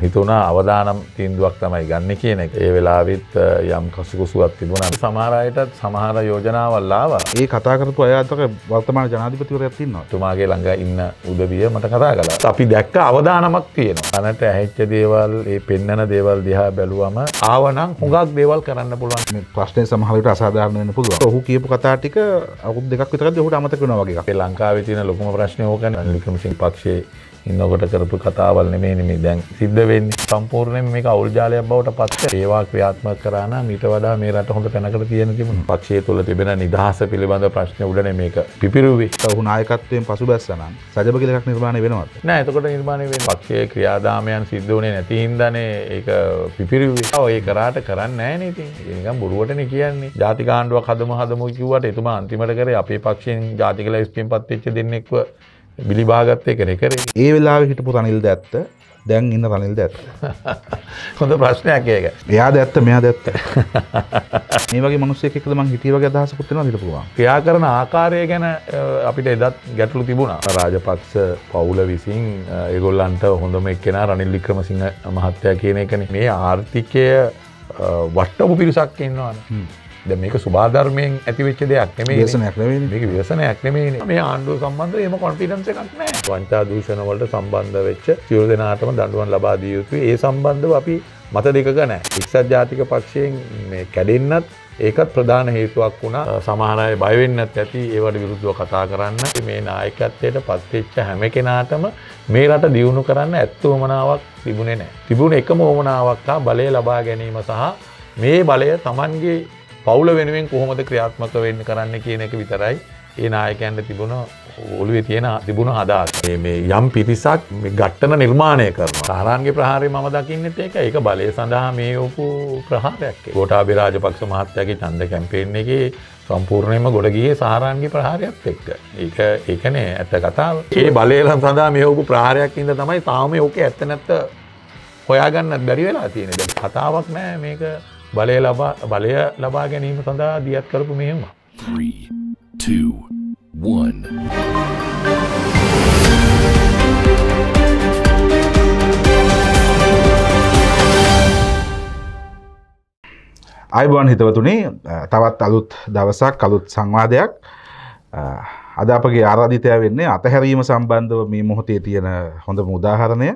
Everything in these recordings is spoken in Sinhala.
හිතුනා අවදානම් තීන්දුවක් තමයි ගන්න කියන එක ඒ වෙලාවිත් යම් කසිකුසුවක් තිබුණ සමහරයටත් සමහර යෝජනාවල් ලාව ඒ කතාකරතු අයතක වර්තමාන ජනාධිපතිවරයක් තින්නවා තුමාගේ ළඟ ඉන්න උදවිය මට කතා කලා අපි දැක්ක අවදානමක් තියෙන අනට ඇහෙච්ච දේවල් ඒ පෙන්න්නන දේවල් දිහා බැලුවම ආවනම් හුඟක් දේවල් කරන්න පුළුවන් ප්‍රශ්නය සමහලට අසාධාරණය පුළුව ඔහු කියපු කතාටික අවුදක් විතර හට අමතකනවගේ ලංකාවේ තින ලොකම ප්‍රශ්නයෝකන ලිකමසින් පක්ෂේ ඉන්නකොට කරපු කතාවල් නෙමේ නෙමේ දැන් සිද්ධ වෙන්නේ සම්පූර්ණයෙන් මේක අවුල් ජාලයක් බවට පත් ඒවා ක්‍රියාත්මක කරා නම් ඊට වඩා මේ රට හොඳ තැනකට තියෙන තිබුණා. පක්ෂය තුළ තිබෙන නිදහස පිළිබඳ ප්‍රශ්න උඩ මේක පිපිරුවේ. ඔහු නායකත්වයෙන් පසුබැස්ස නම් සජබ කිලකක් නිර්මාණය වෙනවද? නෑ එතකොට නිර්මාණය වෙන්නේ පක්ෂයේ ක්‍රියාදාමයන් සිද්ධ වුණේ නැති හින්දානේ ඒක පිපිරුවේ. ඔය කරාට කරන්නේ නෑනේ ඉතින්. ඒක නිකන් බොරුවටනේ කියන්නේ. ජාතික ආණ්ඩුවක් හදමු හදමු කිව්වට එතුමා අන්තිමට කරේ අපේ පක්ෂයෙන් ජාතික ලයිස්ට්‍රිම් පත් වෙච්ච දෙන්නෙක්ව බිලිභාගත්තය කන කරේ ඒ වෙලා හිටපු තනිල්ද ඇත්ත දැන් ඉන්න තනිල්ද ඇත්ත හොඳ ප්‍රශ්නයක් ඒක එයා දැත්ත මෙයා දැත්ත මේවගේ මනුස්සෙක්ද ම හිටව ගදහසකුත්තින හිටපුවා ක්‍රියා කරන ආකාරය ගැන අපිට එදත් ගැටලු තිබුණා රාජපක්ෂ පවුල විසින් ඒගොල්ලන්ට හොඳම එක්කෙන රනිල් වික්‍රමසිංහ මහත්තයා කියන එකන මේ ආර්ථිකය වට්ටපු පිරිසක් ඉන්නවාන ද මේක සුභාධර්මයෙන් ඇතිවෙච්ච දෙයක් මේ වසනයක් මේක වසනයක් නෙමේ මේ ආණ්ඩුව සම්බන්ධ එම කොන්ෆිඩන්ස එකක්නෑ වංචා දූෂණවලට සම්බන්ධ වෙච්ච සියල් දෙනාටම දඩුවන් ලබා දිය යුතුයි ඒ සම්බන්ධව අපි මත දෙක ගැනෑ එක්සත් ජාතික පක්ෂයෙන් කැඩෙන්න්නත් ඒකත් ප්‍රධාන හේතුවක් වුණා සමහරය බයවෙන්නත් ඇති ඒවට විරුද්ධව කතා කරන්න මේ නායකත්වයට පත්වෙච්ච හැම කෙනාටම මේ රට දියුණු කරන්න ඇත්තුවමනාවක් තිබුණේ නෑ තිබුණ එකම ඕමනාවක් හා බලය ලබා ගැනීම සහ මේ බලය තමන්ගේ පවුල වෙනුවෙන් කොහොමද ක්‍රියාත්මක වෙන්න කරන්න කියන එක විතරයි ඒ නායකයන්ට තිබුණ ඔලුවේ තියෙන තිබුණ හදාත් මේ යම් පිරිසක් ගට්ටන නිර්මාණය කරන සාරාන්ගේ ප්‍රහාරය ම දකින්නට ඒක ඒක බලය සඳහා මේ ඔපු ප්‍රහාරයක් ගෝටාබි රාජපක්ෂ මහත්තයගේ චන්ද කැම්පේෙන් එක සම්පූර්ණයම ගොඩගිය සාරාන්ගේ ප්‍රහාරයක් එක්ක ඒක ඒකනේ ඇත්ත කතාව ඒ බලයලන් සඳහා මේ ඔපු ප්‍රහාරයක් ඉද තමයි තාම ඕක ඇත්තනැත්ත හොයාගන්න බැරි වෙලා තියෙන කතාවක් නෑ මේක බලය ලබා බලය ලබා ගැනීම සඳහා දියත් කරපු මෙහෙම. 321 අයිබෝන් හිතවතුනේ තවත් අලුත් දවසක් අලුත් සංවාදයක් අද අපගේ ආරාධිතය වෙන්නේ අතහැරීම සම්බන්ධව මේ මොහොතේ තියෙන හොඳ මුදාහරණය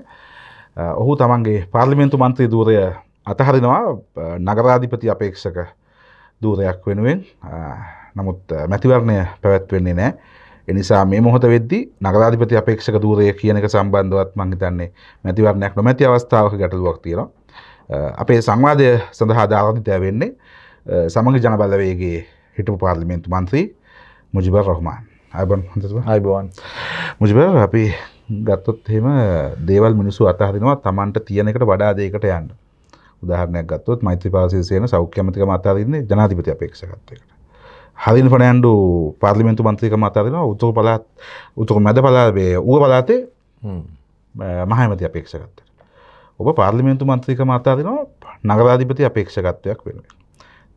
ඔහු තමන්ගේ පාර්ලිමෙන්තු මන්ත්‍රී දූරය අතහරිනවා නගරාධිපති අපේක්ෂක දූරයක් වෙනුවෙන් නමුත් මැතිවරණය පැවැත්වෙන්නේ නෑ එනිසා මේ මොහොත වෙද්දි නගරාධිපති අපේක්ෂක දූරය කියනක සම්බන්ධවත් මංහිතන්නේ මැතිවරණයක් නොමැති අවස්ථාවක ගැටලුවක් තියෙනවා අපේ සංවාදය සඳහා ධාරධිතය වෙන්නේ සමඟ ජනබලවේගේ හිටපු පාර්ලිමේන්තු මන්ත්‍රී මුජිබර් රහමාන් අයිබන් අයිබවන් මුජිබර් අපි ගත්තොත් එහෙම දේවල් මිනිසු අතහරිනවා තමන්ට තියෙනෙකට වඩා දේකට යන්න උදාහරණයක් ගත්තොත් මෛත්‍රී පාසීසේන සෞඛ්‍ය අමාත්‍යකම අත්හරින්නේ ජනාධිපති අපේක්ෂකත්වයකට. හරින් ෆර්නෑන්ඩෝ පාර්ලිමේන්තු මන්ත්‍රීකම අත්හරිනවා උතුරු පළාත් උතුරු මැද පළාතේ ඌව පළාතේ මහ ඇමති අපේක්ෂකත්වයට. ඔබ පාර්ලිමේන්තු මන්ත්‍රීකම අත්හරිනවා නගරාධිපති අපේක්ෂකත්වයක් වෙනුවෙන්.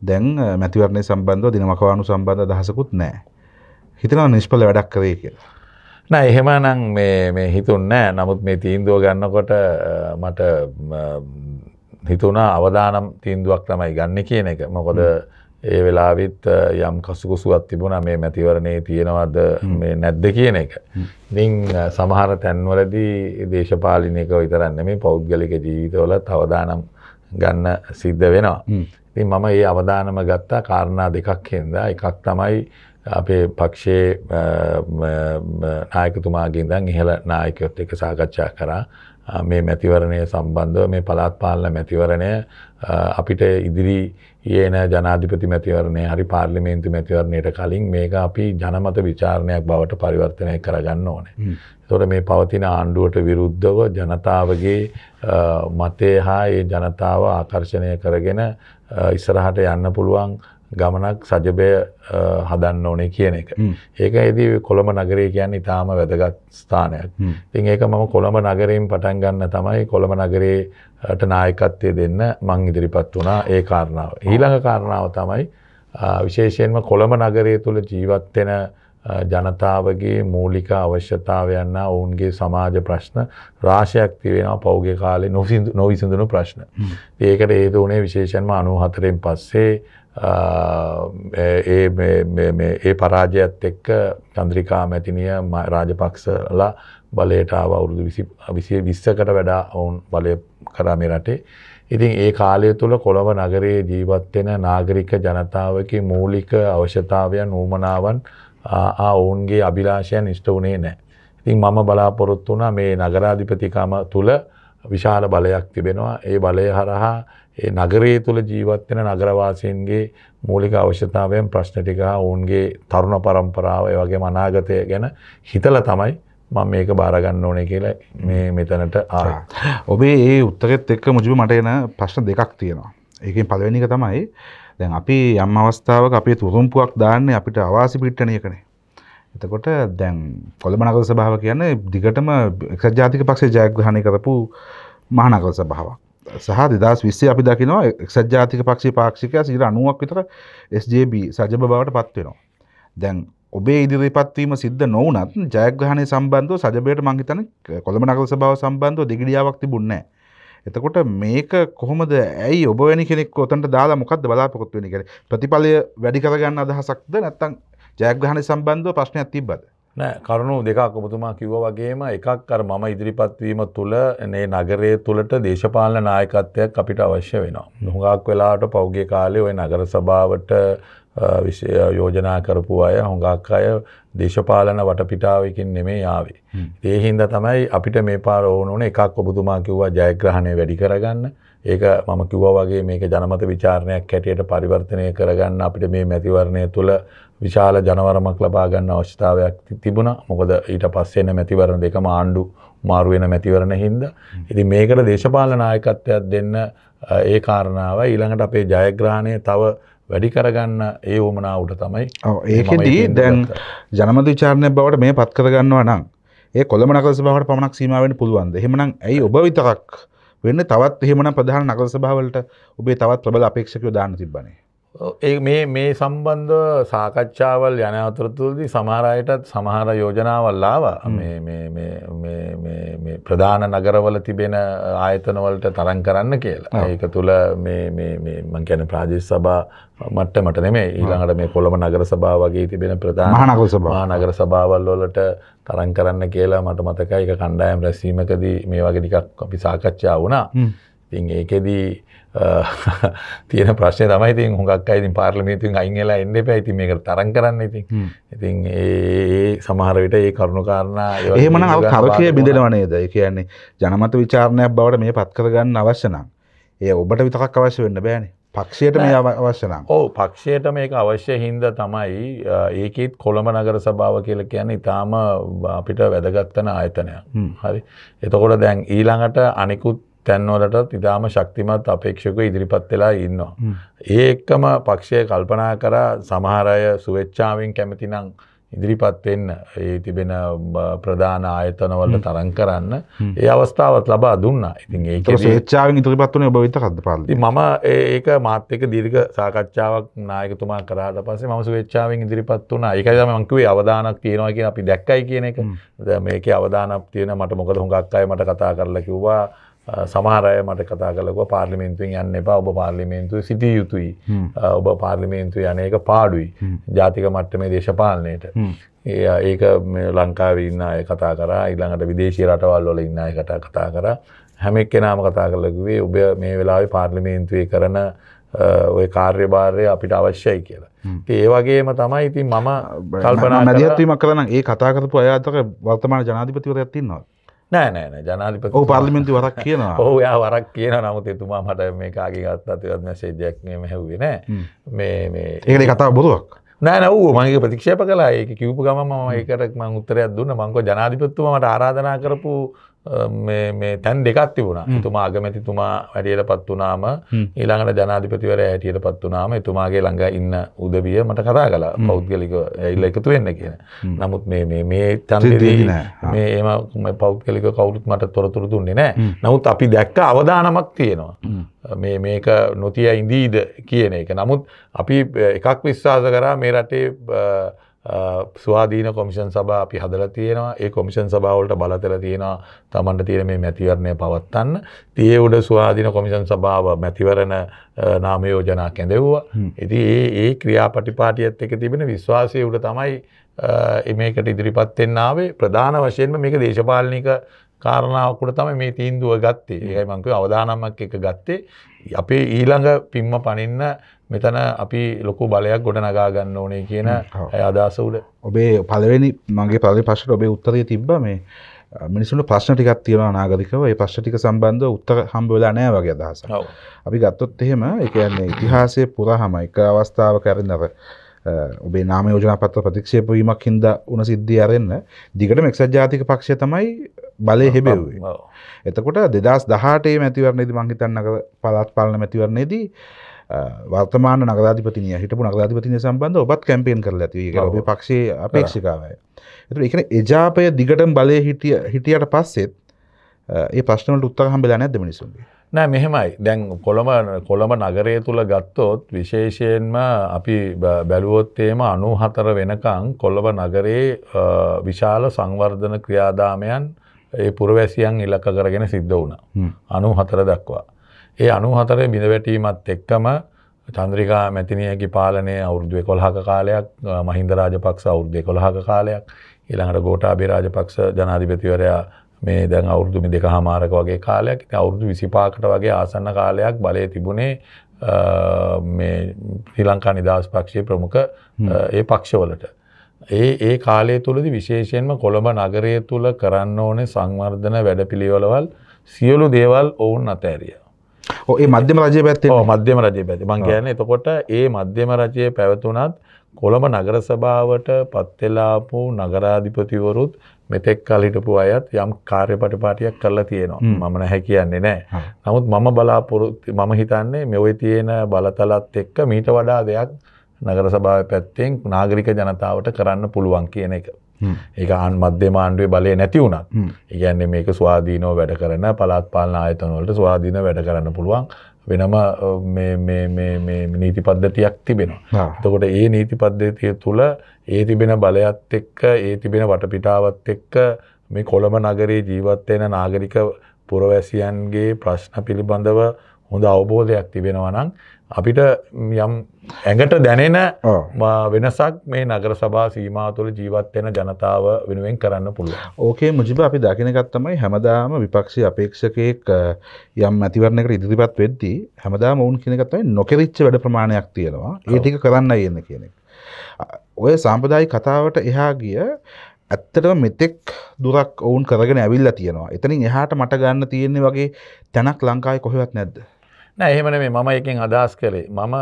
දැන් මැතිවරණය සම්බන්ධව දිනමකවානු සම්බන්ධ දහසකුත් නෑ. හිතනවා නිෂ්පල වැඩක් කරේ කියලා. නෑ එහෙමනම් මේ හිතුන් නෑ නමුත් මේ තීන්දුව ගන්නකොට මට හිතුනා අවදානම් තීන්දුවක් තමයි ගන්න කියන එක මොකොද ඒ වෙලාවිත් යම් කසුකුසුවත් තිබුණ මේ මැතිවරණයේ තියෙනවද මේ නැද්ද කියන එක. ඉතින් සමහර තැන්වලදී දේශපාලිනයක විතරන්න මේ පෞද්ගලික ජීවිතවල තවදානම් ගන්න සිද්ධ වෙනවා. ඉතින් මම ඒ අවධානම ගත්තා කාරණා දෙකක් හෙන්දා එකක් තමයි අපේ පක්ෂයේ නායකතුමාගේ දන් ඉහළ නායකයොත් එක සාකච්ඡා කරා මේ මැතිවරණය සම්බන්ධව මේ පළාත් පාලන මැතිවරණය අපිට ඉදිරි ඒන ජනාධිපති මැතිවරණය හරි පාර්ලිමේන්තු මැතිවරණයට කලින් මේක අපි ජනමත විචාරණයක් බවට පරිවර්තනය කරගන්න ඕනේ. තොට මේ පවතින ආණ්ඩුවට විරුද්ධව ජනතාවගේ මතය හා ඒ ජනතාව ආකර්ශණය කරගෙන ඉස්සරහට යන්න පුළුවන් ගමනක් සජබය හදන්න ඕනේ කියන එක. ඒක ඇදී කොළඹ නගරේ කියන්න ඉතාම වැදගත් ස්ථානයක්. තින් ඒක මම කොළඹ නගරයෙන් පටන් ගන්න තමයි කොළඹ නගරේට නායකත්වය දෙන්න මං ඉදිරිපත් වුණා ඒ කාරණාව. ඊළඟ කාරණාව තමයි විශේෂයෙන්ම කොළඹ නගරය තුළ ජීවත්වෙන ජනතාවගේ මූලික අවශ්‍යතාවයන්න ඔවුන්ගේ සමාජ ප්‍රශ්න රාශයක් තිවෙනවා පෞගේ කාලේ නොවිසිඳුණු ප්‍රශ්න. ඒකට ඒද වනේ විශේෂන්ම අනුහතරෙන් පස්සේ ඒ පරාජයත් එක්ක චන්ද්‍රිකා මැතිනිය රාජපක්ෂලා බලයටාව අවුරුදු විසිය විස්සකට වඩා ඔවුන් බලය කරමේ රටේ. ඉතින් ඒ කාලය තුළ කොළව නගරයේ ජීවත්වෙන නාගරික ජනතාවකි මූලික අවශ්‍යතාවයන් ඌමනාවන් ඔවුන්ගේ අභිලාෂයන් ඉෂ්ට වනේ නෑ. ඉතින් මම බලාපොරොත්තු වනා මේ නගරාධිපතිකම තුළ විශාල බලයක් තිබෙනවා ඒ බලය හරහා ඒ නගරය තුළ ජීවත්වෙන නගරවාසයන්ගේ මූලික අවශ්‍යතාවයන් ප්‍රශ්නටික ඔවුන්ගේ තරුණ පරම්පරාව වගේ මනාගතය ගැන හිතල තමයි මං මේක බාරගන්න ඕනේ කියලා මේ මෙතනට ආ. ඔබේ ඒ උත්තගෙත් එක්ක මුජිබ මට එන ප්‍රශ්න දෙකක් තියෙනවා. ඒකෙන් පළවෙනික තමයි දැන් අපි යම් අවස්ථාවක අපේ තුරුම්පුවක් දාන්නේ අපිට අවාසි පිට්ටනියකනේ. එතකොට දැන් කොළඹ නගර සභාව කියන්නේ දිගටම එක්සත් ජාතික පක්ෂයේ ජයග්‍රහණය කරපු මහා නගර සභාවක්. සහ දෙදස් විස්සේ අපි දකිනවා එක්සජාතික පක්ෂි පාක්ෂිකය සිට අනුවක් විතර SJB සජබ බවට පත්වෙනවා. දැන් ඔබේ ඉදිරිපත්වීම සිද්ධ නොවනත් ජයග්‍රහණය සම්බන්ධව සජබයට මංහිතන කොළඹ නගල සභාව සම්බන්ධව දෙගඩියාවක් තිබුන්නෑ. එතකොට මේක කොහොමද ඇයි ඔබවැනි කෙනෙක් ඔතන්ට දාලා මොකක්ද බලාපොරොත්තු වෙන්නේ කියලා ප්‍රතිඵලය වැඩි කරගන්න අදහසක්ද නැත්නම් ජයග්‍රහණය සම්බන්ධව ප්‍රශ්නයක් තිබ්බද නෑ කරුණු දෙකක් ඔබතුමා කිව්ව වගේම එකක් අර මම ඉදිරිපත්වීම තුළ මේ නගරය තුළට දේශපාලන නායකත්වයක් අපිට අවශ්‍ය වෙනවා. හුඟක් වෙලාට පෞගේ කාලේ ওই නගර සභාවට යෝජනා කරපු අය හුඟක් අය දේශපාලන වටපිටාවකින් නෙමේ ආවේ. ඒ හින්දා තමයි අපිට මේ පාර ඕන උනේ එකක් ඔබතුමා කිව්වා ජයග්‍රහණය වැඩි කරගන්න. ඒක මම කිව්වා වගේ මේක ජනමත ਵਿਚාරණයක් හැටියට පරිවර්තනය කරගන්න අපිට මේ මැතිවරණය තුළ විශාල ජනවරමක් ලබා ගන්න අවශ්‍යතාවයක් තිබුණා. මොකද ඊට පස්සේ එන මැතිවරණ දෙකම ආණ්ඩු මාරු වෙන මැතිවරණ හින්දා. ඉතින් මේකට දේශපාලන නායකත්වයක් දෙන්න ඒ කාරණාව ඊළඟට අපේ ජයග්‍රහණය තව වැඩි කරගන්න ඒ වමනාවට තමයි ඒකදී දැන් ජනමධ විචාරණය බවට මේ පත් කරගන්නවා නම් ඒ කොළම නකල සභාවට පමණක් සීමාවෙන් පුළුවන්ද හෙමනම් ඇයි ඔබ විතරක් වෙන්න තවත් එහෙමන ප්‍රධාන නකල සභාවලට ඔබේ තවත් ප්‍රබල අපේක්ෂකයෝ දාන්න තිබන්නේ මේ මේ සම්බන්ධ සාකච්ඡාවල් යන අතුරතුරදි සමහරයටත් සමහර යෝජනාවල්ලාව ප්‍රධාන නගරවල තිබෙන ආයතනවලට තරන් කරන්න කියලා ඒක තුළ මංකැන ප්‍රාදේශ සබා මට්ට මට නෙමේ ඊළඟට මේ කොළම නගර සභා වගේ තිබෙන ප්‍රධානකු සභා නගර සභාවල්ලොලට තරන් කරන්න කියලා මට මතකයික කණ්ඩායම් රැසීමකදී මේ වගේ ටිකක් අපි සාකච්ඡා වුණා තින් ඒකෙදී තියෙන ප්‍රශ්ය තමයි තින් හොඟක් අයිතින් පාර්ලිමේතුන් අයිංගලා එන්න එපා ඉතින් මේකට තරම් කරන්න ඉතින් ඉතින් ඒ සමහර විට ඒ කරුණු කාරණා එහෙමනම් අව කවකයේ බිඳෙනව නේද ඒ කියන්නේ ජනමත විචාරණයක් බවට මේ පත් කරගන්න අවශ්‍ය නම් ඒ ඔබට විතරක් අවශ්‍ය වෙන්න බෑනේ පක්ෂයට මේ අවශ්‍ය නම් ඕ පක්ෂයට මේක අවශ්‍ය හින්ද තමයි ඒකෙත් කොළඹ නගර සභාව කියලා කියන්නේ ඉතාම අපිට වැදගත් වෙන ආයතනයක් හරි එතකොට දැන් ඊළඟට අනිකුත් තැන්වලටත් ඉතාම ශක්තිමත් අපේක්ෂක ඉදිරිපත් වෙලා ඉන්නවා. ඒ එක්කම පක්ෂය කල්පනා කරා සමහරය සුවච්චාවෙන් කැමතිනං ඉදිරිපත් වෙන්න ඒ තිබෙන ප්‍රධාන ආයතනවලට තරන් කරන්න ඒ අවස්ථාවත් ලබා දුන්න ඉතින් ඒක ේච්චාවෙන් ඉදිරිපත් වන භවිත කද පාල ම ඒක මාත්‍යක දීර්ග සාකච්ඡාවක් නායකතුමා කරාට පසේ මස වෙච්චාවෙන් ඉදිරිපත් වුණ එකයි මංකුවේ අවධානක් තියෙනවා කිය අපි දැක්කයි කියන එක මේක අවධානක් තියෙන මට මොකද හොඟක්කාය මට කතා කරලා කිව්වා සමහරය මට කතා කලක පාර්ලිමෙන්න්තුවෙන් යන්න එපා ඔබ පාර්ලිමේන්තු සිටිය යුතුයි ඔබ පාර්ලිමේන්තු යනඒක පාඩුයි ජාතික මට්ටමේ දේශපාලනයට ඒක ලංකාව ඉන්න අය කතා කර ඉල්ළඟට විදේශී රටවල්ලොල ඉන්න කට කතා කර හැමෙක් කෙනාම කතා කරලකුවේ ඔබ මේ වෙලාවේ පාර්ලිමේන්තුවේ කරන ඔය කාර්යභාරය අපිට අවශ්‍යයි කියලා. ඒ වගේම තමයි ඉතින් මම කල්පනා මැදිහත්වීමක් කරන ඒ කතා කරපු අය අතර වර්තමාන ජනාධිපතිවරයෙක් ඉන්නවා. නෑ නෑන ජනාධිපති පාර්ලිමෙන්ති වරක් කියන ඔහු යා වරක් කියන නමුත් එතුමා මට මේ කාගේ ගත් අතිවත් සේදයක්නම හැවේ නෑ මේ ඒ කතා බොරුවක් නෑ නව මගේ ප්‍රතික්ෂප කලා ඒක කිව්පු ගම ඒකටක් මං උත්තරයක් දුන්න මංකෝ ජනාධිපත්තුමට ආරාධනා කරපු තැන් දෙකත් තිබුණා එතුමා අගමැතිතුමා වැඩියට පත් වනාම ඊළඟට ජනාධිපතිවර ඇටියට පත් වනාම එතුමාගේ ළඟ ඉන්න උදවිය මට කතා කලා පෞද්ගලික ඇල්ල එකතු වෙන්න කියන නමුත් මේ තන්දී මේ එම පෞද්ගලික කවුරුත් මට තොරතුරු දුන්නේ නෑ නමුත් අපි දැක්ක අවධානමක් තියෙනවා මේ මේක නොතිය ඉඳීද කියන එක නමුත් අපි එකක් විශ්වාස කරා මේ රටේ ස්වාධීන කොමිෂන් සභා අපි හදල තියෙනවා ඒ කොමිෂන් සභාවලට බලතල තියෙනවා තමන්ට තියෙන මේ මැතිවරණය පවත්වන්න තිය උඩ ස්වාධීන කොමිෂන් සභාව මැතිවරණ නාමයෝජනා කැඳෙව්වා ඉති ඒ ඒ ක්‍රියාපටිපාටියත් එක තිබෙන විශ්වාසය උඩ තමයි එමකට ඉදිරිපත්වෙන්නාවේ ප්‍රධාන වශයෙන්ම මේක දේශපාලනික කාරණාවකට තම මේ තීන්දුව ගත්තේ ඒමංකව අවධානමක් එක ගත්තේ අපේ ඊළඟ පින්ම පනින්න මෙතන අපි ලොකු බලයක් ගොඩ නගා ගන්න ඕනේ කියන අදහස උඩ ඔබේ පළවෙනි මගේ පළවෙනි ප්‍රශ්නට ඔබේ උත්තරය තිබ්බ මේ මිනිසුන්ට ප්‍රශ්න ටිකක් තියෙනවා අනාගතිකව ඒ ප්‍රශ්න ටික සම්බන්ධව උත්තර හම්බ වෙලා නැහැ වගේ අදහසක්. අපි ගත්තොත් එහෙම ඒ කියන්නේ ඉතිහාසයේ පුරාම එක අවස්ථාවක අරින්නව ඔබේ නාම යෝජනා පත්‍ර ප්‍රතික්ෂේප වීමක් හින්දා වුණ සිද්ධිය අරෙන්න දිගටම එක්සත් ජාතික පක්ෂය තමයි බලය හෙබෙව්වේ. එතකොට 2018 මැතිවරණයේදී මං හිතන්නේ පළාත් පාලන මැතිවරණයේදී වර්තමාන නගධාතිපතිනය හිටපු නගධාතිපතිනය සම්බන්ධ ඔබත් කැම්පේෙන් කර ඇති ඔබේ පක්ෂේ අපේක්ෂිකාවය. එතු එකන එජාපය දිගටම බලය හිටියට පස්සෙත් ඒ ප්‍රශ්නට උත්තර හම්බෙලා නැද මිනිසුන්ගේ. නෑ මෙහෙමයි දැන් කොළම කොළඹ නගරය තුළ ගත්තොත් විශේෂයෙන්ම අපි බැලුවොත්තේම අනු හතර වෙනකං කොළඹ නගරයේ විශාල සංවර්ධන ක්‍රියාදාමයන් ඒ පුරවැසියන් ඉලක්ක කරගෙන සිද්ධ වුණ. අනු හතර දක්වා. ඒ අනුහතර බිඳ වැටීමත් එක්කම චන්ද්‍රිකා මැතිනියකි පාලනය අවුරුදුව කොල්හක කාලයක් මහින්ද රාජපක්ෂ අවුරුද්ධය කොළහක කාලයක් ඉළඟට ගෝටාබේ රාජපක්ෂ ජනාධිපතිවරයා මේ දැන් අවුරුදුමි දෙක හාමාරක වගේ කාලයක් අවුරුදු විසිපාකට වගේ ආසන්න කාලයක් බලය තිබුණේ ශ්‍රී ලංකා නිදහස් පක්ෂය ප්‍රමුඛ ඒ පක්ෂවලට. ඒ ඒ කාලය තුළද විශේෂයෙන්ම කොළඹ නගරය තුළ කරන්න ඕනේ සංවර්ධන වැඩපිළිවෙලවල් සියලු දේවල් ඔවුන් අතෑරිය. ඒ මධ්‍යම රජය පැත්තේ මධ්‍යම රජය පැති මං ගැන එතකොට ඒ මධ්‍යම රජය පැවතුනත් කොළඹ නගරසභාවට පත්වෙලාපු නගරාධිපතිවරුත් මෙතෙක් කලිටපු අයත් යම් කාර්යපට පාටියක් කරලා තියෙනවා මම නැහැ කියන්නේ නෑ නමුත් මම බලාපොරොත් මම හිතන්නේ මෙවයි තියෙන බලතලත් එක්ක මීට වඩා දෙයක් නගරසභාව පැත්තෙන් නාගරික ජනතාවට කරන්න පුළුවන් කියන එක ඒ ආන් මධ්‍ය මාණ්ඩුවේ බලය නැති වුණත් ඉගැන්නේ මේක ස්වාදීනෝ වැඩ කරන පලාත්පාලන ආයතනවලට ස්වාධීන වැඩ කරන්න පුළුවන් වෙනම නීති පද්ධතියක් තිබෙනවා. තකොට ඒ නීති පද්ධතිය තුළ ඒ තිබෙන බලයත් එක්ක ඒ තිබෙන වටපිටාවත් එක්ක මේ කොළඹ නගරේ ජීවත්වෙන නාගරික පුරවැසියන්ගේ ප්‍රශ්න පිළිබඳව හොඳ අවබෝධයක් තිබෙනවනං අපිට යම් ඇඟට දැනෙන වෙනසක් මේ නගර සබා සීමා තුළ ජීවත්වෙන ජනතාව වෙනුවෙන් කරන්න පුළුව. ඕකේ මුජිබ අපි දකිනගත්තමයි හැමදාම විපක්ෂි අපේක්ෂකයෙක් යම් ඇතිවරණකට ඉදිරිපත් වෙද්දී හැමදාම ඔවුන් කියනකත්තයි නොකෙරිච්ච වැඩ ප්‍රමාණයක් තියෙනවා ඒටික කරන්න එන්න කියනෙක්. ඔය සාම්පදායි කතාවට එහා ගිය ඇත්තටම මෙතෙක් දුරක් ඔවුන් කරගෙන ඇවිල්ලා තියෙනවා එතනින් එහාට මට ගන්න තියෙන්නේ වගේ තැනක් ලංකායි කොහෙවත් නැද්ද. නෑ එහෙම නෙමෙයි මම එකෙන් අදහස් කළේ මම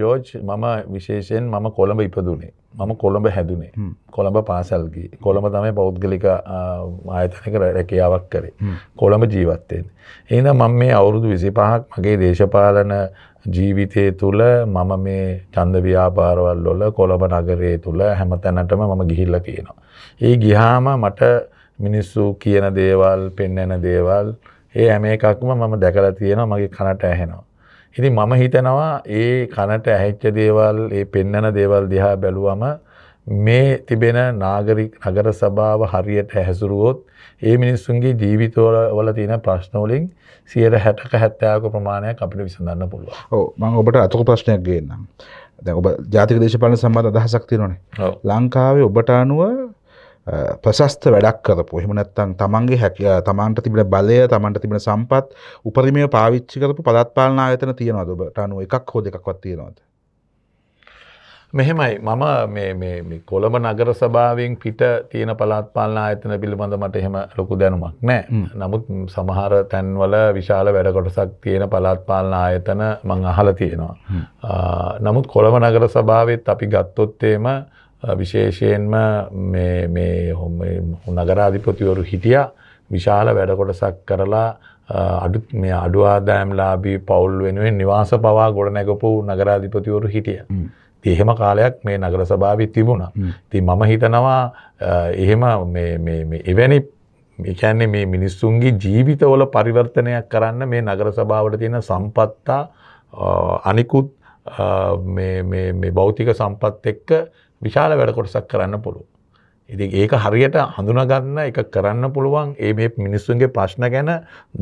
ජෝර්ජ් මම විශේෂයෙන් මම කොළඹ ඉපදුනේ මම කොළඹ හැදුනේ කොළඹ පාසල්ගි කොළඹ තමයි පෞද්ගලික ආයතනක රැකියාවක් කරේ කොළඹ ජීවත්තයෙන් එහෙනම් මම මේ අවුරුදු විසි පහක් මගේ දේශපාලන ජීවිතය තුළ මම මේ චන්ද ව්‍යාපාරවල් වොල කොළඹ නගරය තුළ හැම තැනටම මම ගිහිල්ල කියනවා. ඒ ගිහාම මට මිනිස්සු කියන දේවල් පෙන්නන දේවල් ඒ හැම එකක්ම මම දැකලා තියෙනවා මගේ කනට ඇහෙනවා. ඉතින් මම හිතනවා ඒ කනට ඇහෙච්ච දේවල් ඒ පෙන්නන දේවල් දිහා බැලුවම මේ තිබෙන නාගරික නගර සභාව හරියට හැසුරුවොත් ඒ මිනිස්සුන්ගේ ජීවිතවල වල තියෙන ප්‍රශ්න වලින් 60ක 70ක ප්‍රමාණයක් අපිට විසඳන්න පුළුවන්. ඔව් මම ඔබට අතක ප්‍රශ්නයක් ගේන්නම්. දැන් ඔබ ජාතික දේශපාලන සම්බන්ධ අදහසක් තියෙනවනේ. ලංකාවේ ඔබට අනුව ප්‍රශස්ත වැඩක් කරපු එහෙම නැත්තං තමන්ගේ හැක තමන්ට තිබෙන බලය තමන්ට තිබෙන සම්පත් උපරිමය පාවිච්චි කරපු පදත්පාලන ආයතන තියෙනවද ඔබට අනුව එකක් හෝ දෙකක්වත් තියෙනවද මෙහෙමයි මම කොළඹ නගර සභාවෙන් පිට තියෙන පලාත්පාලන ආයතන පිළිබඳ මට එහෙම ලොකු දැනුමක් නෑ නමුත් සමහර තැන්වල විශාල වැඩකොටසක් තියෙන පලාත්පාලන ආයතන මං අහල තියෙනවා. නමුත් කොළඹ නගර සභාවත් අපි ගත්තොත්තේම විශේෂයෙන්ම හොම නගරාධිපතිවරු හිටිය විශාල වැඩකොටසක් කරලා අඩු මේ අඩුවාදෑම්ලාබී පවුල් වෙනුවෙන් නිවාස පවා ගොඩ නැගපු නගරාධිපතිවරු හිටිය. එහෙම කාලයක් මේ නගර සභාවිත් තිබුණා. ති මම හිතනවා එහෙම එවැනි එකන්නේ මේ මිනිස්සුන්ගේ ජීවිතවල පරිවර්තනයක් කරන්න මේ නගර සභාවට තියෙන සම්පත්තා අනිකුත් බෞතික සම්පත් එක්ක විශාල වැඩ කොටසක් කරන්න පුළුව. ඉති ඒක හරියට හඳුනගන්න එක කරන්න පුළුවන් ඒ මේ මිනිස්සුන්ගේ ප්‍රශ්න ගැන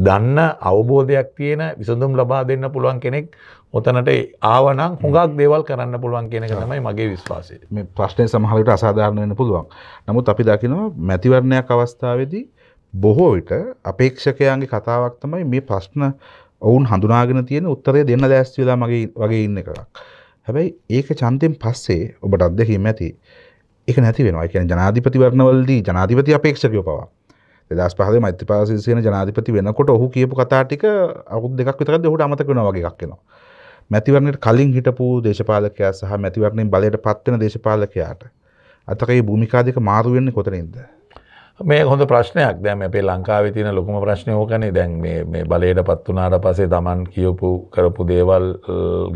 දන්න අවබෝධයක් තියෙන විසඳුම් ලබා දෙන්න පුළුවන් කෙනෙක් ඔතනට ආවනං හොඟක් දේවල් කරන්න පුළුවන් කෙනෙක තමයි මගේ විශ්වාසය මේ ප්‍රශ්නය සමහලට අසාධාරණ වෙන පුළුවන් නමුත් අපි දකිනවා මැතිවරණයක් අවස්ථාවේදී බොහෝ විට අපේක්ෂකයන්ගේ කතාවක් තමයි මේ ප්‍රශ්න ඔවුන් හඳුනාගෙන තියෙන උත්තරය දෙන්න දැස් වෙලා මගේ වගේ ඉන්න එකක්. හැබැයි ඒක චන්තයෙන් පස්සේ ඔබට අත්දැකීම ඇති ඒක නැති වෙනවා. ඒ කියන්නේ ජනාධිපතිවරණවලදී ජනාධිපති අපේක්ෂකයෝ පවා 2005 මෛත්‍රීපාල සිරිසේන ජනාධිපති වෙනකොට ඔහු කියපු කතා ටික අවුරුදු දෙකක් විතරද ඔහුට අමතක වෙනවා වගේ එකක් එනවා. මැතිවරණයට කලින් හිටපු දේශපාලකයා සහ මැතිවරණයෙන් බලයට පත්වෙන දේශපාලකයාට අතකේ භූමිකා දෙක මාරු වෙන්නේ කොතනින්ද? මේ හොඳ ප්‍රශ්නයක් දැම අපේ ලංකාවේ තියෙන ලොකුම ප්‍රශ්නයෝකනේ දැන් මේ බලයට පත් වනාට පසේ තමන් කියවපු කරපු දේවල්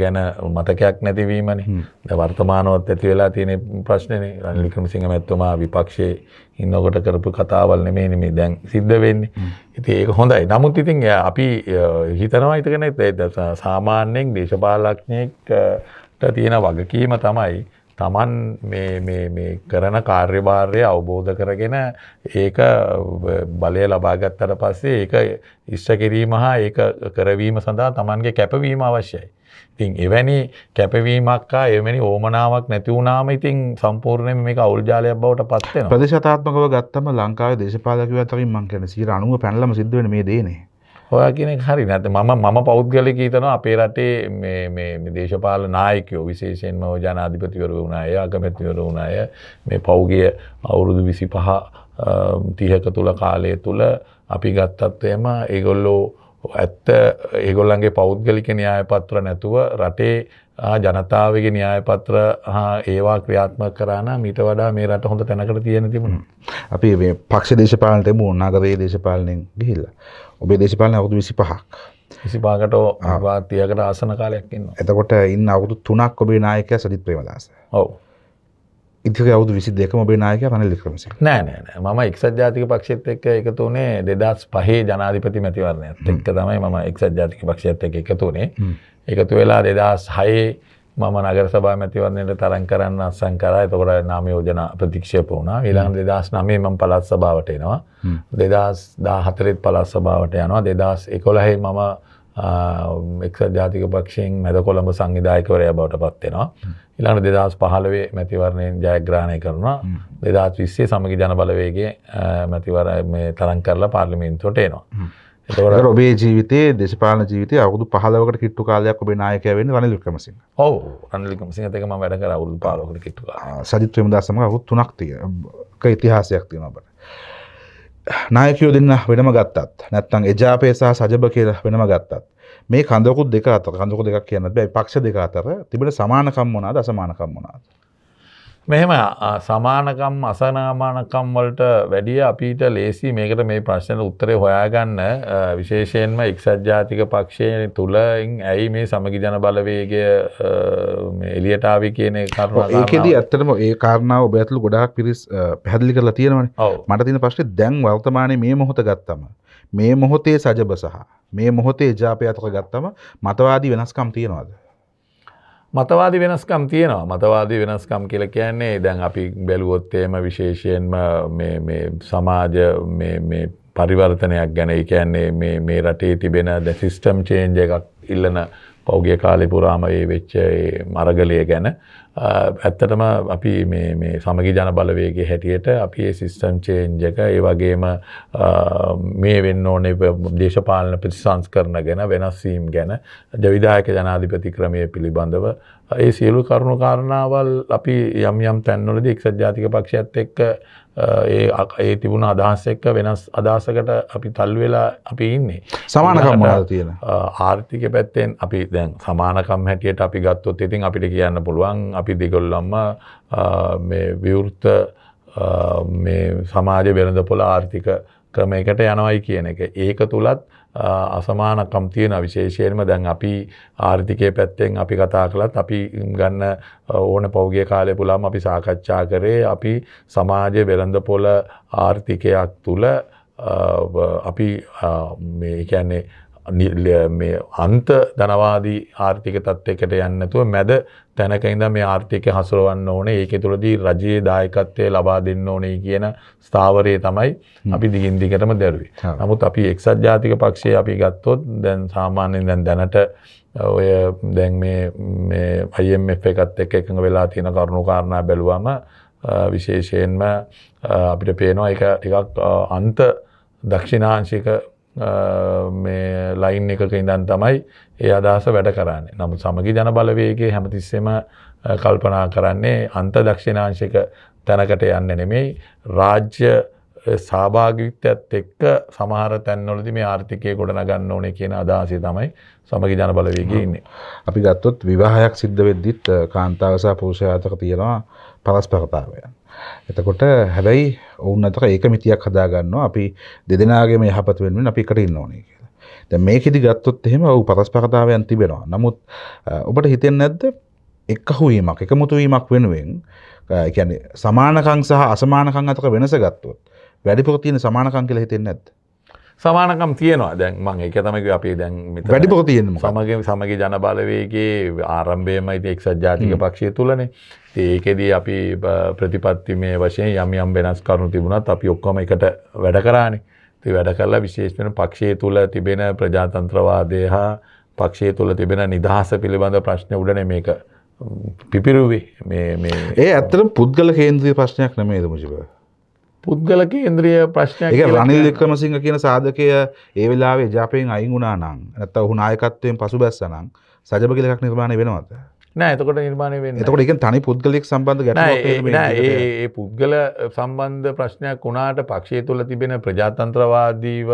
ගැන මතකයක් නැතිවීමනි වර්තමානොත් ඇති වෙලා තියෙන ප්‍රශ්නය රනිලිකම සිංහ මැත්තුමා විපක්ෂයේ ඉන්නකොට කරපු කතාවල් නෙමේ නෙමේ දැන් සිද්ධ වෙන්නේ ඉති ඒක හොඳයි නමුත් ඉතින් අපි හිතනවා හිතගෙන සාමාන්‍යයෙන් දේශපාලක්ඥයෙක්ට තියෙන වගකීම තමයි තමන් කරන කාර්යභාරය අවබෝධ කරගෙන ඒක බලය ලබාගත්තට පස්සේ ඒ ඉෂ්ට කිරීම හා ඒ කරවීම සඳහා තමන්ගේ කැපවීම අවශ්‍යයි. ඉතින් එවැනි කැපවීමක්කා එමනි ඕමනාවක් නැතිවුණනාම ඉතින් සම්පූර්ණය මේ අවුල්ජාලයක් බවට පත්වෙන ප්‍රදශතාත්මකව ගත්තම ලංකාව දේශපාලකිව තරින් මං කැන සිර අනුව පැනලම සිද්ධුවන මේ දේනේ හොයා කියෙන හරි නැත මම මම පෞද්ගලක තනවා අපේ රටේ දේශපාල නායකයෝ විශේෂෙන්ම ජනාධිපතිවර වුණාය අගමැතිවර වුණාය මේ පෞගිය අවුරුදු විසි පහ තිහක තුළ කාලය තුළ අපි ගත්තත්වයම ඒගොල්ලෝ ඇත්ත ඒගොල්ලන්ගේ පෞද්ගලික න්‍යායපත්‍ර නැතුව රටේ ජනතාවගේ න්‍යායපත්‍ර ඒවා ක්‍රියාත්ම කරන මීට වඩා මේ රට හොඳ තැනකට තියෙන තිබුණ. අපි පක්ෂ දේශපාලනට මුූ නාගරයේ දේශපාලනයෙන් ගිහිල්ලා. ඔබේ දේශපාලන අවුරුදු 25ක් 25කට වා 30කට ආසන කාලයක් ඉන්නවා. එතකොට ඉන්න අවුරුදු 3ක් ඔබේ නායකයා සජිත් ප්‍රේමදාස. ඔව්. ඉතිරි අවුරුදු 22ම ඔබේ නායකයා රනිල් වික්‍රමසිංහ. නෑ නෑ නෑ මම එක්සත් ජාතික පක්ෂයත් එක්ක එකතු වුණේ 2005 ජනාධිපති මැතිවරණයත් එක්ක තමයි මම එක්සත් ජාතික පක්ෂයත් එක්ක එකතු වුණේ. එකතු වෙලා 2006 මම නගර සභා මැතිවරණයට තරම් කරන්න අස්සන් කරා එතකොට නාම යෝජනා ප්‍රතික්ෂේප වුණා ඊළඟ 2009 මම පළාත් සභාවට එනවා 2014 ත් පළාත් සභාවට යනවා 2011 මම එක්සත් ජාතික පක්ෂයෙන් මැද කොළඹ සංවිධායකවරයා බවට පත් වෙනවා ඊළඟ 2015 මැතිවරණයෙන් ජයග්‍රහණය කරනවා 2020 සමගි ජනබලවේගයේ මැතිවර මේ තරම් කරලා පාර්ලිමේන්තුවට එනවා ඔබේ ජීවිතේ දේශපාලන ජීවිත අවුදු පහලවකට කිට්ටු කාලයක් ඔබේ නායකයවෙන්න රනිල් වික්‍රමසිංහ. ඔව් රනිල් වික්‍රමසිංහ එක්ක මම වැඩ කරා අවුරුදු 15කට කිට්ටු කාලයක්. සජිත් ප්‍රේමදාස සමග අවුරුදු 3ක් තියෙනක ඉතිහාසයක් තියෙනවා අපට. නායකයෝ දෙන්න වෙනම ගත්තත් නැත්නම් එජාපේ සහ සජබ කියලා වෙනම ගත්තත් මේ කඳකුත් දෙක අතර කඳකු දෙකක් කියන්න බෑ පක්ෂ දෙක අතර තිබෙන සමානකම් මොනවාද අසමානකම් මොනවාද? මෙහෙම සමානකම් අසනාමානකම් වලට වැඩිය අපිට ලේසි මේකට මේ ප්‍රශ්නයට උත්තරේ හොයාගන්න විශේෂයෙන්ම එක්සත් ජාතික පක්ෂයේ තුලින් ඇයි මේ සමගි ජන බලවේගය එළියට ආවේ කියන කරුණ ඒකෙදි ඇත්තටම ඒ කාරණාව ඔබ ඇතුළු ගොඩාක් පිරිස් පැහැදිලි කරලා තියෙනවනේ මට තියෙන ප්‍රශ්නේ දැන් වර්තමානයේ මේ මොහොත ගත්තම මේ මොහොතේ සජබ සහ මේ මොහොතේ ජාපයාතක ගත්තම මතවාදී වෙනස්කම් තියෙනවද මතවාදි වෙනස්කම් තියෙනවා මතවාදී වෙනස්කම් කියල කියන්නේ දැන් අපි බැලුවොත්තේම විශේෂයෙන්ම සමාජ පරිවර්තනයක් ගැන කියන්නේ මේ රටේ තිබෙන ද සිිස්ටම් චේන්ජ එකක් ඉල්ලන පෞගිය කාලි පුරාම ඒ වෙච්ච මරගලය ගැන ඇත්තටම අපි මේ සමගි ජන බලවේගේ හැටියට අපි ඒ සිස්ටම් චේන්ජ එක ඒ වගේම මේ වෙන්න ඕනේ දේශපාලන ප්‍රතිසංස්කරණ ගැන වෙනස්වීම් ගැන ජවිදායක ජනාධිපති ක්‍රමය පිළිබඳව ඒ සියලු කරුණු කාරණාවල් අපි යම් යම් තැන්වලද එක්සත් ජාතික පක්ෂයත් එක්ක ඒ ඒ තිබුණ අදහස් එක්ක වෙනස් අදහසකට අපි තල් වෙලා අපි ඉන්නේ සමානකම් තියෙන ආර්ථික පැත්තෙන් අපි දැන් සමානකම් හැටියට අපි ගත්තොත් ඉතින් අපිට කියන්න පුළුවන් අපි දෙගොල්ලම්ම මේ විවෘත මේ සමාජ වෙළඳ පොළ ආර්ථික ක්‍රමයකට යනවයි කියන එක ඒක තුළත් අසමානකම් තියෙන විශේෂයෙන්ම දැන් අපි ආර්ථිකය පැත්තෙන් අපි කතා කළත් අපි ගන්න ඕන පෞගගේ කාලය පුළම් අපි සාකච්ඡා කරේ අපි සමාජය වෙළඳ පොල ආර්ථිකයක් තුළ අපි එකන්නේ අන්ත ධනවාදී ආර්ථික තත්ත්වයකට යන්නතුව මැද තැනකයිද මේ ආර්ථික හසුරුවන්න ඕනේ ඒක තුළදී රජයේ දායකත්වය ලබා දෙන්න ඕනේ කියන ස්ථාවරය තමයි අපි දිගින්දිකටම දැරුවේ. නමුත් අපි එක්සත් ජාතික පක්ෂයේ අපි ගත්තොත් දැන් සාමාන්‍යයෙන් දැන් දැනට ඔය දැන් මේ අයම්F එකත් එක් එකඟ වෙලා තියෙන කරුණු කාරණා බැලුවම විශේෂයෙන්ම අපිට පේනවා එක ටිකක් අන්ත දක්ෂිනාංශික මේ ලයින් එකක ඉඳන් තමයි ඒ අදහස වැඩ කරන්නේ. නමුත් සමගි ජන බලවේගේ හැමතිස්සෙම කල්පනා කරන්නේ අන්ත දක්ෂිණාංශික තැනකට යන්න නෙමෙයි රාජ්‍ය සභාගිත්‍යත් එක්ක සමහර තැන්වලදි මේ ආර්ථිකය ගොඩනගන්න ඕනේ කියන අදහසය තමයි සමගි ජන බලවේගයේ ඉන්නේ. අපි ගත්තොත් විවාහයක් සිද්ධ වෙද්දිත් කාන්තාව සහ පුරුෂයා අතර තියෙනවා පරස්පරතාවය. එතකොට හැබැයි ඔවුන් අතර ඒකමිතියක් හදාගන්නවා අපි දෙදෙනාගේම යහපත වෙනුවෙන් අපි එකට ඉන්න ඕනේ කියලා. දැන් මේකෙදි ගත්තොත් එහෙම ඔව් පරස්පරතාවයන් තිබෙනවා. නමුත් ඔබට හිතෙන්නේ නැද්ද එකහු වීමක්, එකමුතු වීමක් වෙනුවෙන් ඒ කියන්නේ සමානකම් සහ අසමානකම් අතර වෙනස ගත්තොත් වැඩිපුර තියෙන සමානකම් කියලා හිතෙන්නේ නැද්ද? සමානකම් තියනවා දැන් මං එක තමයි අපේ දැන් වැඩිපොර තියෙන සමග සමග ජනබලවේගේ ආරම්භයම ඉති එක්සත් ජාතික පක්ෂය තුළනේ ඒකෙදී අපි ප්‍රතිපත්ති මේ වශයෙන් යම් යම් වෙනස් කරුණු තිබුණත් අපි ඔක්කොම එකට වැඩ කරානේ ති වැඩ කරලා විශේෂපෙන පක්ෂය තුළ තිබෙන ප්‍රජාතන්ත්‍රවාදය හා පක්ෂය තුළ තිබෙන නිදහස පිළිබඳ ප්‍රශ්න උඩන මේක පිපිරුවේ ඒ ඇත්තට පුද්ගල කේන්ද්‍රී ප්‍රශ්නයක් නමේද මුජිබව පුද්ගල කේන්ද්‍රීය ප්‍රශ්නයක් ඒක රනිල් වික්‍රමසිංහ කියන සාධකය ඒ වෙලාවේ ජාපයෙන් අයින් වුණා නම් නැත්නම් ඔහු නායකත්වයෙන් පසුබැස්සා නම් සජබ කියලා එකක් නිර්මාණය වෙනවද නෑ එතකොට නිර්මාණය වෙන්නේ එතකොට ඒකෙන් තනි පුද්ගලික සම්බන්ධ ගැටලුවක් නෑ ඒ ඒ පුද්ගල සම්බන්ධ ප්‍රශ්නයක් වුණාට පක්ෂය තුල තිබෙන ප්‍රජාතන්ත්‍රවාදීව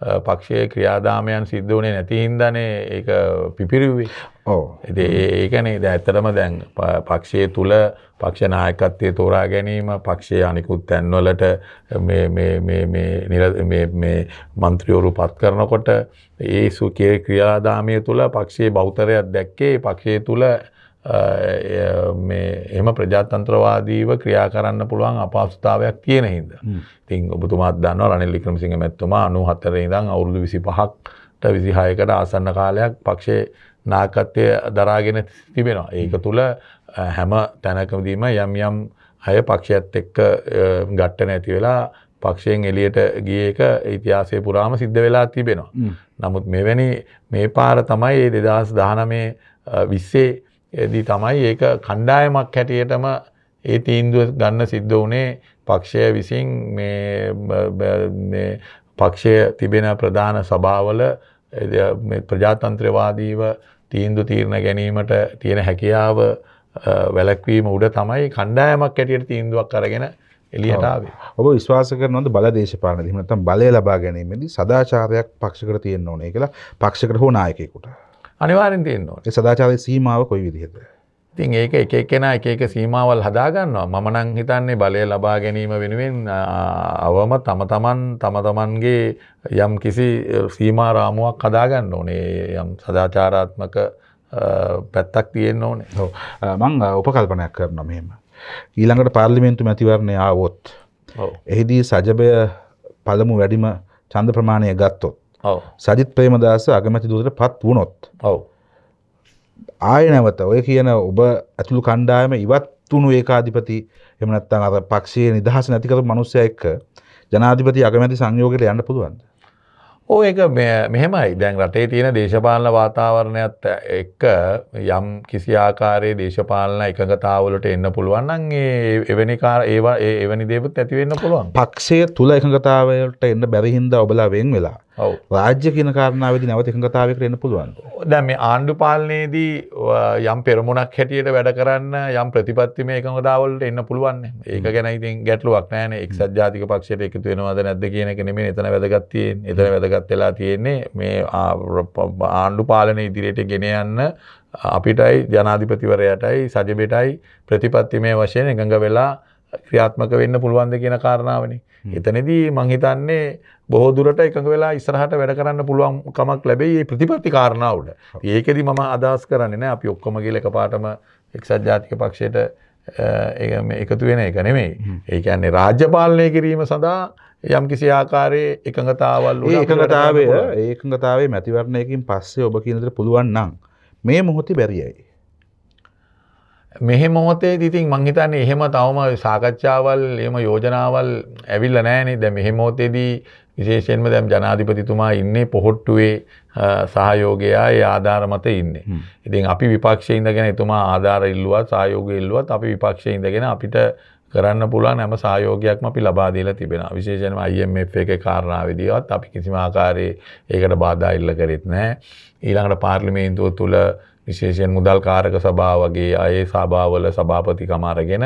පක්ෂය ක්‍රියාදාමයන් සිද්ධ වනේ නැතිහින්දනේ ඒ පිපිරුවේ ඕ ඒකනේ ද ඇත්තටම දැන් පක්ෂය තුළ පක්ෂනායකත්තය තෝරා ගැනීම පක්ෂය අනිකුත් තැන්වලට මන්ත්‍රියෝරු පත් කරනකොට ඒ සුකේ ක්‍රියාදාමය තුළ පක්ෂයේ බෞතරයක් දැක්කේ පක්ෂය තුළ එම ප්‍රජාතන්ත්‍රවාදීව ක්‍රියා කරන්න පුළුවන් අපහසුතාවයක් තියෙන හිද. තින් ඔබතුමාත් දන්න රනිල් වික්‍රමසිංහ මැත්තුමා අනු හත්තර ඉදං අවුරුදු විසි පහක්ට විසිහයකට ආසන්න කාලයක් පක්ෂේ නාකත්වය දරාගෙන තිබෙනවා. ඒක තුළ හැම තැනකදීම යම් යම් අය පක්ෂයත් එක්ක ගට්ට නැති වෙලා පක්ෂයෙන් එලියට ගිය එක ඉතිහාසය පුරාම සිද්ධ වෙලා තිබෙනවා. නමුත් මෙවැනි මේ පාර තමයි ඒ දෙදස් දානමේ විස්සේ දී තමයි ඒක කණ්ඩායමක් හැටියටම ඒ තීන්දුව ගන්න සිද්ධ වනේ පක්ෂය විසින් පක්ෂය තිබෙන ප්‍රධාන සභාවල ප්‍රජාතන්ත්‍රවාදීව තීන්දු තීරණ ගැනීමට තියෙන හැකියාව වැලැක්වීම උඩ තමයි කණ්ඩායමක් ඇටියට තීන්දුවක් අරගෙන එලියටාවේ ඔබ විශ්වාස කරනවද බල දේශපාලන දීම නැත්නම් බලය ලබා ගැනීමේදී සදාචාරයක් පක්ෂකට තියෙන්න ඕනේ කියලා පක්ෂකට හෝ නායකයෙකුට අනිවාරෙන් තියෙන්නවා සදාචාව සීමාව කොයි විදිහද. ඉතින් ඒක එක කෙන එක සීමාවල් හදාගන්නවා මම නං හිතන්නේ බලය ලබා ගැනීම වෙනුවෙන් අවම තම තමන් තම තමන්ගේ යම් කිසි සීමාරාමුවක් හදාගන්න ඕනේ යම් සදාචාරාත්මක පැත්තක් තියෙන්න්න ඕනේ මං උපකල්පනයක් කරන මෙම ඊළඟට පාර්ලිමෙන්තු මැතිවරණය ආවොත් එහිදී සජබය පළමු වැඩිම චන්ද ප්‍රමාණය ගත්තොත් සජිත් ප්‍රේමදාස අගමැති දූතට පත් වුණොත් ඔව ආය නැවත ඔය කියන ඔබ ඇතුළු කණ්ඩායම ඉවත් වුණු ඒකාධිපති එහෙම නැත්නම් අර පක්ෂයේ නිදහස නැති කරපු මිනිස්සයා එක්ක ජනාධිපති අගමැති සංයෝගයට යන්න පුළුවන්ද? ඕ ඒක මෙහෙමයි දැන් රටේ තියෙන දේශපාලන වාතාවරණයත් එක්ක යම් කිසි ආකාරයේ දේශපාලන එකඟතාවලට එන්න පුළුවන් නම් ඒ එවැනි කාර ඒවා ඒ එවැනි දේවත් ඇති වෙන්න පුළුවන්. පක්ෂය තුල එකඟතාවයට එන්න බැරි හින්දා ඔබලා වෙන් වෙලා රාජ්‍ය කියන කාරණාවද නැවත එකඟතාවයක එන්න පුළුවන්ද. දැ මේ ආණ්ඩු පාලනයේදී යම් පෙරමුණක් හැටියට වැඩ කරන්න යම් ප්‍රතිපත්තිම එකඟදාවලට එන්න පුළුවන් ඒක ගැනයිති ගැටලුවක් නෑන එක් ජාතික පක්ෂයට එකතු වෙනවාද නැද කියන කෙනෙම එතන වැදගත්තය එතන වැදගත් වෙලා තියෙන්නේ මේ ආණ්ඩු පාලන ඉදිරියට ගෙන යන්න අපිටයි ජනාධිපතිවරයටයි සජබෙටයි ප්‍රතිපත්තිමය වශයෙන් එකඟ වෙලා ක්‍රියාත්මක වෙන්න පුළුවන්ද කියන කාරණාවනේ. එතනදී මං හිතන්නේ බොහෝ දුරට එකඟ වෙලා ඉස්සරහට වැඩ කරන්න පුළුවන් කමක් ලැබෙයි මේ ප්‍රතිපත්ති කාරණා උඩ. ඒකෙදි මම අදහස් කරන්නේ නෑ අපි ඔක්කොම ගිහලා එකපාරටම එක්සත් ජාතික පක්ෂයට එකතු වෙන එක නෙමෙයි. ඒ කියන්නේ රාජ්‍ය පාලනය කිරීම සඳහා යම් කිසි ආකාරයේ එකඟතාවල් වල එකඟතාවය ඒකඟතාවයේ මැතිවරණයකින් පස්සේ ඔබ කියන විදිහට පුළුවන් නම් මේ මොහොතේ බැරියයි. මෙහෙ මොහොතේ ඉතින් මං හිතන්නේ එහෙම තවම සාකච්ඡාවල් එහෙම යෝජනාවල් ඇවිල්ලා නැහැනේ. දැන් මෙහෙ මොහොතේදී විශේෂයෙන්ම දැන් ජනාධිපතිතුමා ඉන්නේ පොහොට්ටුවේ සහයෝගයා ඒ ආධාර මත ඉන්නේ. ඉතින් අපි විපක්ෂයේ ඉඳගෙන එතුමා ආධාර ඉල්ලුවත් සහයෝගය ඉල්ලුවත් අපි විපක්ෂයේ ඉඳගෙන අපිට කරන්න පුළුවන් හැම සහයෝගයක්ම අපි ලබා දීලා තිබෙනවා. විශේෂයෙන්ම IMF එකේ කාරණාවේදීවත් අපි කිසිම ආකාරයේ ඒකට බාධා ඉල්ල කරෙත් නැහැ. ඊළඟට පාර්ලිමේන්තුව තුළ විශේෂයෙන් මුදල් කාරක සභා වගේ අයේ සභාවල සභාපතිකම අරගෙන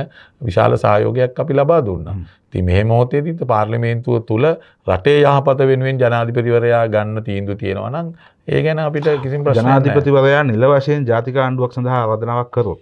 විශාල සහයෝගයක් අපි ලබා දුන්නා. ඉතින් මෙහෙ මොහොතේදී පාර්ලිමේන්තුව තුල රටේ යහපත වෙනුවෙන් ජනාධිපතිවරයා ගන්න තීන්දුව තියෙනවා නම් ඒ ගැන අපිට කිසිම ප්‍රශ්නයක් නැහැ. ජනාධිපතිවරයා නිල වශයෙන් ජාතික ආණ්ඩුවක් සඳහා ආවදනාවක් කරොත්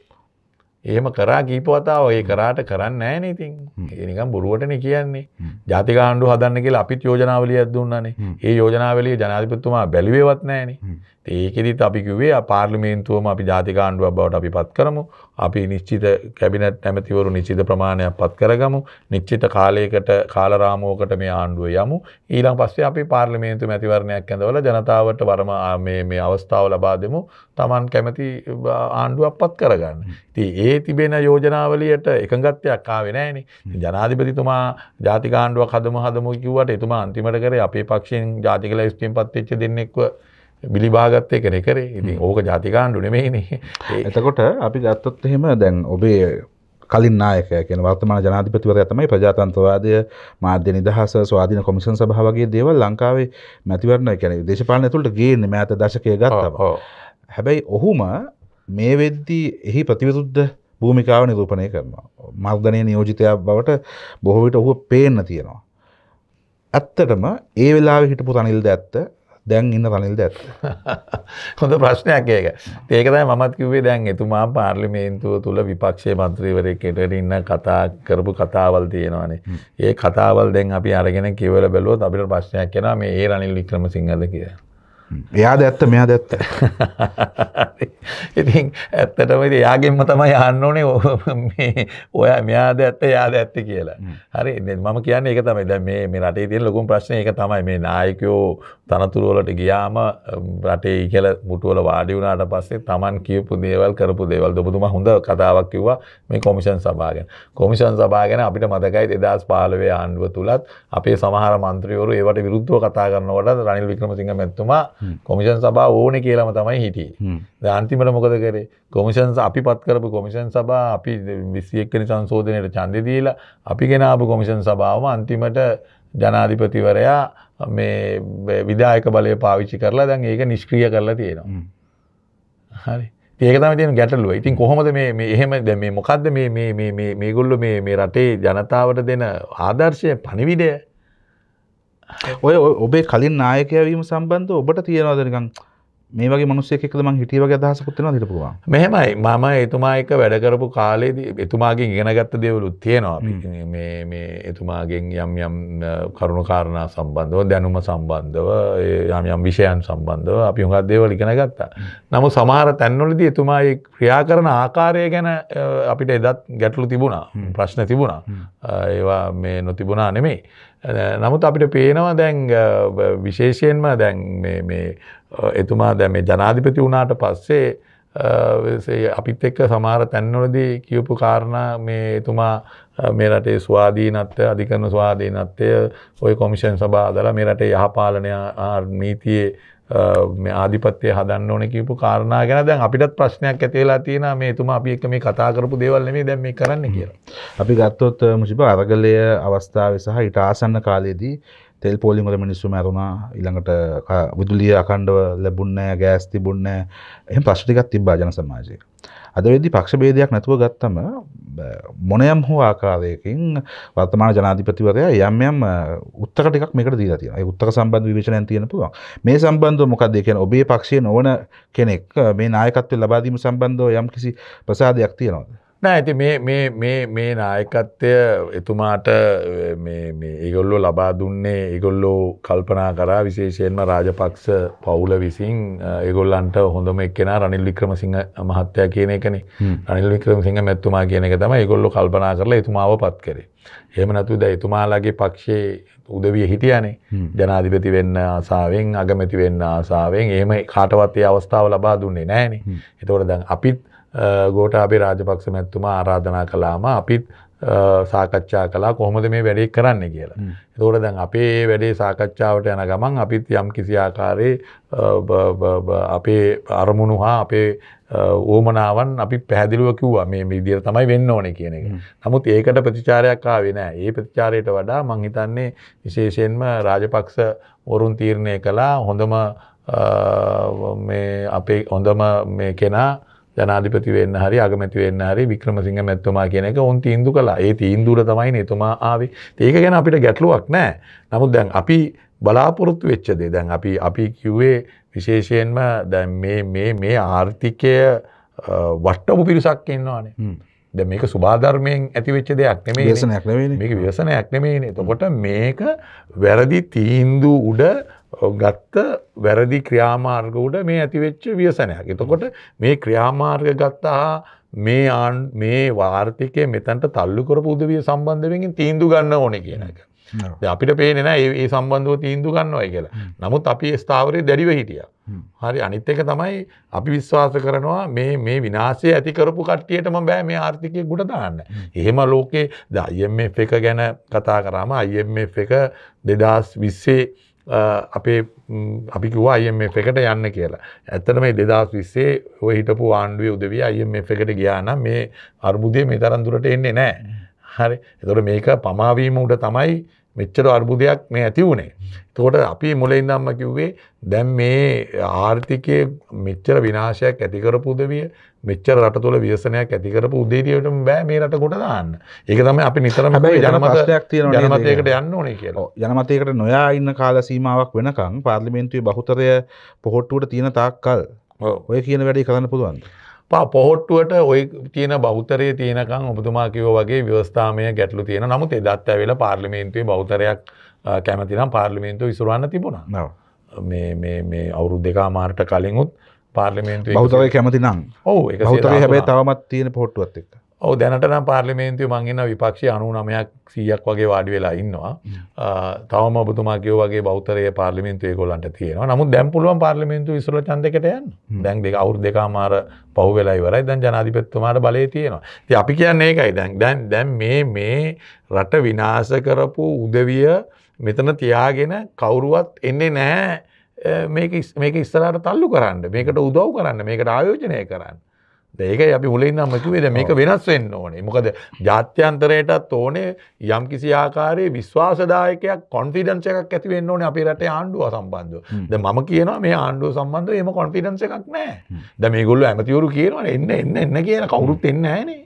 එහෙම කරා කීප වතාව ඒ කරාට කරන්න නෑනේ ඉතින්. ඒ නිකන් බොරුවටනේ කියන්නේ. ජාතික ආණ්ඩුව හදන්න කියලා අපිත් යෝජනාවලියක් දුන්නානේ. ඒ යෝජනාවලිය ජනාධිපතිතුමා බැලුවේවත් නෑනේ. ඒකෙදිත් අපි කිවේ පාර්ලිමේන්තුවම අපි ජාතිකාණ්ඩුවක් බවට අපි පත් කරමු අපි නිශ්චිත කැබිනට් නැමතිවරු නිශ්චිත ප්‍රමාණයක් පත් කරගමු නිශ්චිත කාලයකට කාලරාමෝකට මේ ආණ්ඩුව යමු ඊළං පස්සේ අපි පාර්ලිමේන්තු මැතිවරණයක් ඇඳවල ජනතාවට වරම මේ අවස්ථාව ලබා දෙමු තමන් කැමති ආණ්ඩුවක් පත් කරගන්න. ති ඒ තිබෙන යෝජනාවලියට එකගත්වයක් ආවෙනෑන ජනාධිපතිතුමා ජාතිකාණ්ඩුවක් හදම හදම කිවට එතුමා අන්තිමට කර අපේ පක්ෂෙන් ජාතිකල ස්ටිම් පත්ච්ච දෙන්නෙක්ව බිලිබාගත්තය කෙනෙ කරේ ඉතින් ඕක ජාතිකාණ්ඩු නෙමෙයිනේ එතකොට අපි ගත්තොත් එහෙම දැන් ඔබේ කලින් නායක කියන වර්තමාන ජනාධිපතිවරය තමයි ප්‍රජාතන්ත්‍රවාදය මාධ්‍ය නිදහස ස්වාධීන කොමිෂන් සභාව වගේ දේවල් ලංකාවේ මැතිවරණ කියන්නේ දේශපාලනය තුළට ගේන්නේ මෑත දශකයේ ගත්තම. හැබැයි ඔහුම මේ වෙද්දී එහි ප්‍රතිවිරුද්ධ භූමිකාව නිරූපණය කරනවා. මර්ධනය නියෝජිතයා බවට බොහෝ විට ඔහු පේන්න තියෙනවා. ඇත්තටම ඒ වෙලාවේ හිටපු තනිල්ද ඇත්ත දැන් ඉන්න රනිල්ද ඇත් හොඳ ප්‍රශ්නයක් ඒක ඒකතයි මත් කිවේ දැන් එතුමා පාර්ලිමේන්තුව තුළ විපක්ෂය මන්ත්‍රීවරය කෙටට ඉන්න කතා කරපු කතාවල් තියෙනවානේ ඒ කතාවල් දැන් අපි අරගෙන කිවල බැලුවත් අපිට ප්‍රශ්නයක් කෙනා මේ ඒ රනිල් වික්‍රම සිංහද කියලා එයා දැත්ත මෙයා දැත්ත ඉතින් ඇත්තටම යාගෙන්ම තමයි යන්න ඕනේ ඔය මෙයා දැත්ත යා දැත්ත කියලා හරි මම කියන්නේ එක තමයි දැ මේ මේ රටේ තියෙන ලොකුම් ප්‍රශ්නය එක තමයි මේ නායකයෝ තනතුරුවලට ගියාම රටේ කියල මුටුවල වාඩි වුණට පස්සේ තමන් කියපු දේවල් කරපු දේවල් දුබතුම හොඳ කතාවක් කිව්වා මේ කොමිෂන් සභාගෙන කොමිෂන් සභාගෙන අපිට මතකයි එදස් පාලවේ ආණ්ඩුව තුළත් අපේ සමහර මන්ත්‍රියවරු ඒවට විරුද්ධව කතා කරනවට රනිල් වික්‍රමසිංහ මැත්තුමා කොමිෂන් සබා ඕන කියලම තමයි හිටිය අන්තිමට මොකද කරේ කොමිෂන්ස් අපි පත් කරපු කොමිෂන් සබා අපි විසියක්කන සංශෝධනයට චන්දදීලා අපි ගෙනාපු කොමිෂන් සභාවම අන්තිමට ජනාධිපතිවරයා මේ විදායක බලය පාවිච්චි කරලා දැන් ඒක නිෂ්ක්‍රිය කරලා තියෙනවා හරි ඒක තම තියෙන ගැටලුව ඉතින් කොහොමද මේ එහෙම ද මේ මොකක්ද මේ ගොල්ලු මේ රටේ ජනතාවට දෙන ආදර්ශය පණිවිඩය ඔය ඔබේ කලින් නායකයවීම සම්බන්ධ ඔබට තියෙනවාදනිකං මේ වගේ මනුස්සයෙක්කම හිටියව අදහස පුත්තන තිරපුවා මෙහෙමයි මම එතුමා එක වැඩකරපු කාලේද එතුමාගෙන් ඉගෙනගත්ත දෙවලුත් තියෙනවා මේ එතුමාගෙන් යම් යම් කරුණුකාරණා සම්බන්ධව දැනුම සම්බන්ධව යම් යම් විෂයන් සම්බන්ධව අපි හුඟත් දේවල් ඉගෙන ගත්තා නමු සමහර තැන්වලදී එතුමා ක්‍රියා කරන ආකාරය ගැන අපිට එදත් ගැටලු තිබුණා ප්‍රශ්න තිබුණා ඒවා මේ නොතිබුණා නෙමෙයි නමුත් අපිට පේනවා දැන් විශේෂයෙන්ම දැන් එතුමා දැම ජනාධිපති වුණාට පස්සේ අපිත් එක්ක සමාර තැන්වලදී කියපු කාරණා මේ එතුමා මේ රටේ ස්වාධීනත්වය අධිකරන ස්වාධීනත්වය ඔය කොමිෂන් සභා අදලා මේ රටේ යහපාලනය ආර් නීතියේ මේ ආධිපත්‍යය හදන්න ඕන කියපු කාරණා ගැන දැන් අපිටත් ප්‍රශ්නයක් ඇතිලා තියෙන මේ තුමා අපි එක මේ කතා කරපු දේවල් නෙමෙයි දැන් මේ කරන්න කියලා. අපි ගත්තොත් මුසිබ අරගලය අවස්ථාවේ සහ ඊට ආසන්න කාලයේදී තෙල් පෝලිමර මිනිස්සු මැරුණා ඊළඟට විදුලිය අකණ්ඩව ලැබුන්නේ ගෑස් තිබුන්නේ එහෙම ප්‍රශ්න ටිකක් තිබ්බා ජන සමාජයේ. අදවෙදි පක්ෂ බේදයක් නැතුව ගත්තම මොනයම් හෝ ආකාරයකින් වර්තමාන ජනාධිපතිවරයා යම් යම් උත්තර ටිකක් මේකට දීලා තියෙනවා. ඒ උත්තර සම්බන්ධ විවේචනයන් තියෙන පුළුවන්. මේ සම්බන්ධව මොකක්ද කියන්නේ ඔබේ පක්ෂයේ නොවන කෙනෙක් මේ නායකත්වය ලබා දීම සම්බන්ධව යම් කිසි ප්‍රසාදයක් තියෙනවද? නෑ ඇති මේ නායකත්වය එතුමාට ඒගොල්ලෝ ලබා දුන්නේ ඒගොල්ලෝ කල්පනා කරා විශේෂයෙන්ම රාජපක්ෂ පවුල විසින් ඒගොල්ලන්ට හොඳම එක්කෙන රනිල් වික්‍රම සිංහ මහත්තය කියන එකන අනිල් වික්‍රම සිංහ මැත්තුමා කියන එක තම ඒගොල්ලො කල්පනා කරලා එතුමාව පත් කරේ එහම නැතුද එතුමාලාගේ පක්ෂයේ උදවිය හිටියනේ ජනාධිපති වෙන්න ආසාාවෙන් අගමැති වෙන්න ආසාාවෙන් ඒම කාටවත්ය අවස්ථාව ලබා දුන්නේ නෑනේ එතවට දැන් අපිත් ගෝටාබේ රාජපක්ෂ මැත්තුමා ආරාධනා කලාම අපිත් සාකච්ඡා කලා කොහොමද මේ වැඩේ කරන්න කියලා. එතෝට දැන් අපේ වැඩේ සාකච්ඡාවට යන ගමන් අපිත් යම් කිසිආකාරයේ අපේ අරමුණු හා අපේ ඕමනාවන් අපි පැදිලුව කිව්වා මේ විදිර තමයි වෙන්න ඕන කියන එක. නමුත් ඒකට ප්‍රතිචාරයක් ආවෙනෑ ඒ ප්‍රතිචාරයට වඩා මංහිතන්නේ විශේෂයෙන්ම රාජපක්ෂ ඔරුන් තීරණය කලා හොඳම අපේ හොඳම කෙනා ජනාධිපති වෙන්න හරි අගමැති වෙන්න හරි වික්‍රමසිංහ මැතිතුමා කියන එක ඔවුන් තීන්දුව කළා. ඒ තීන්දුවට තමයි නේතුමා ආවේ. ඒක ගැන අපිට ගැටලුවක් නැහැ. නමුත් දැන් අපි බලාපොරොත්තු වෙච්ච දේ දැන් අපි අපි කිව්වේ විශේෂයෙන්ම දැන් මේ මේ මේ ආර්ථිකය වට්ටපු පිරිසක් ඉන්නවානේ. දැන් මේක සුභාධර්මයෙන් ඇතිවෙච්ච දෙයක් නෙමෙයි. විවසනයක් නෙමෙයි. මේක විවසනයක් නෙමෙයිනේ. එතකොට මේක වැරදි තීන්දුව උඩ ගත්ත වැරදි ක්‍රියාමාර්ග උඩ මේ ඇතිවෙච්ච වියසනයක්. එතකොට මේ ක්‍රියාමාර්ග ගත්තා මේ ආන් මේ වාර්ථිකය මෙතැන්ට තල්ලු කරපු උදවිය සම්බන්ධවෙන් තීන්දු ගන්න ඕන කියන එක. අපිට පේනෙන ඒ සම්බන්ධව තීන්දු ගන්නවයි කියලා. නමුත් අපි ස්ථාවරය දැඩිව හිටිය. හරි අනිත් එක තමයි අපි විශ්වාස කරනවා මේ මේ විනාසය ඇති කරපු කට්ටියටම බෑ මේ ආර්ථිකය ගුඩ දාන්න. එහෙම ලෝකේ ද IMF එක ගැන කතා කරාම IMF එක දෙදස් විස්සේ අපේ අපි කිව්වා IMF එකට යන්න කියලා. ඇත්තට මේ 2020 ඔය හිටපු ආණ්ඩුවේ උදවිය IMF එකට ගියා නම් මේ අර්බුදය මේ තරම් දුරට එන්නේ නැහැ. හරි. ඒතකොට මේක පමාවීම උඩ තමයි මෙච්චර අර්බුදයක් මේ ඇති වුණේ. එතකොට අපි මුලින් ඉඳන්ම කිව්වේ දැන් මේ ආර්ථිකයේ මෙච්චර විනාශයක් ඇති කරපු උදවිය මෙච්චර රට තුළ ව්‍යසනයක් ඇතිකරපු උදේදියට බෑ මේ රට ගොඩ දාන්න ඒක තම අපි නිතරම ජනමතයක් තියෙන ජනමතයකට යන්න ඕනේ කියලා ජනමතයකට නොයා ඉන්න කාල සීමාවක් වෙනකං පාර්ලිමේන්තුවේ බහුතරය පොහොට්ටුවට තියෙන තාක්කල් ඔය කියන වැඩි කරන්න පුළුවන් පොහොට්ටුවට ඔය තියෙන බෞතරය තියෙනකං ඔබතුමා කිව වගේ ව්‍යවස්ථාමය ගැටලු තියෙන නමුත් එදත් ඇවෙල පාර්ලිමේන්තුවේ බෞතරයක් කැමතිනම් පාර්ලිමේන්තු විසුරන්න තිබුණා මේ අවුරු දෙකා මාර්ට කලින්ුත් පාර්ලිමේන්තු බෞතවය කැමති නම් ඔහු බෞතවය හැබේ තවමත් තියෙන පොට්ටුවත් එක් ඔව දැනට නම් පාර්ලිමේන්තු මංගන්න විපක්ෂ අනු නමයක් සීයක් වගේ වාඩි වෙලා ඉන්නවා තවම බතුමාකයෝ වගේ බෞතරය පාර්ලිමේන්තුය කොලන්ට තියෙනවා නමුත් දැම්පුලුවන් පාර්ලිමේන්තු විසුල චන්දකට යන්න දැන් දෙක අවුර් දෙකාමාර පහු වෙලා ඉවරයි දැන් ජනාධිපත්තුමාට බලය තියෙනවා ති අපි කියන්නේ එකයි දැන් දැන් දැන් මේ මේ රට විනාස කරපු උදවිය මෙතන තියාගෙන කවුරුවත් එන්නේ නැහැ මේක ඉස්සරට තල්ලු කරන්න මේකට උදව් කරන්න මේකට ආයෝජනය කරන්න. ඒක අපි මුලින්දම් මකිවේද මේක වෙනස් වෙන්න ඕනේ මොකද ජාත්‍යන්තරයටත් ඕනේ යම් කිසි ආකාරයේ විශ්වාසදායකයක් කොන්ෆිඩන්ස එකක් ඇති වෙන්න ඕනේ අපේ රටේ ආණ්ඩුව සම්බන්ධව ද මම කියනවා මේ ආණ්ඩුව සම්බන්ධව එම කොන්ෆිඩන්ස එකක් නෑ ද මේගොල්ල ඇමතිවරු කියනවා එන්න එන්න එන්න කියන කවුරුත් එන්න ෑනේ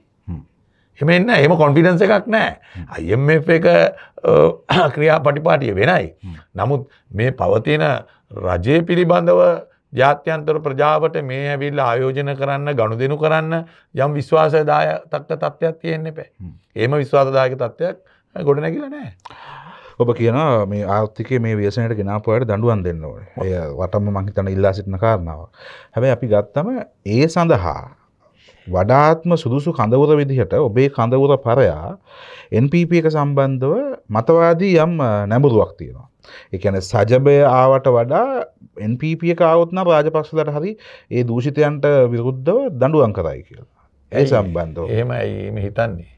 එම එන්න එම කොන්ෆිඩන්ස එකක් නෑ අයම් එක ක්‍රියා පටිපාටිය වෙනයි නමුත් මේ පවතින රජය පිළිබඳව ජාත්‍යන්තර ප්‍රජාවට මේ ඇවිල්ල ආයෝජන කරන්න ගණු දෙනු කරන්න යම් විශ්වාසදාය තක්ක තත්ත්වයක් තියෙන්න්න පැ. ඒම විශ්වාසදායක තත්ත්වයක් ගොඩ නැකිල නෑ. ඔබ කියන මේ ආර්ථික මේ වේසනයට ගෙනාපුයට දඩුවන් දෙන්න ඕන ඔය වටම මංහිතන ඉල්ලා සිටින කාරණාව. හැබැ අපි ගත්තම ඒ සඳහා වඩාත්ම සුදුසු කඳවුර විදිහට ඔබේ කඳවුර පරයා NPP එක සම්බන්ධව මතවාදී යම් නැඹුරුවක් තියෙනවා. එකන සජබය ආවට වඩා NPP කවත්න රාජපක්ෂලට හරි ඒ දූෂිතයන්ට විරුද්ධව දඩුවන් කරයි කියලා ඇයි සම්බන්ධ එහෙම හිතන්නේ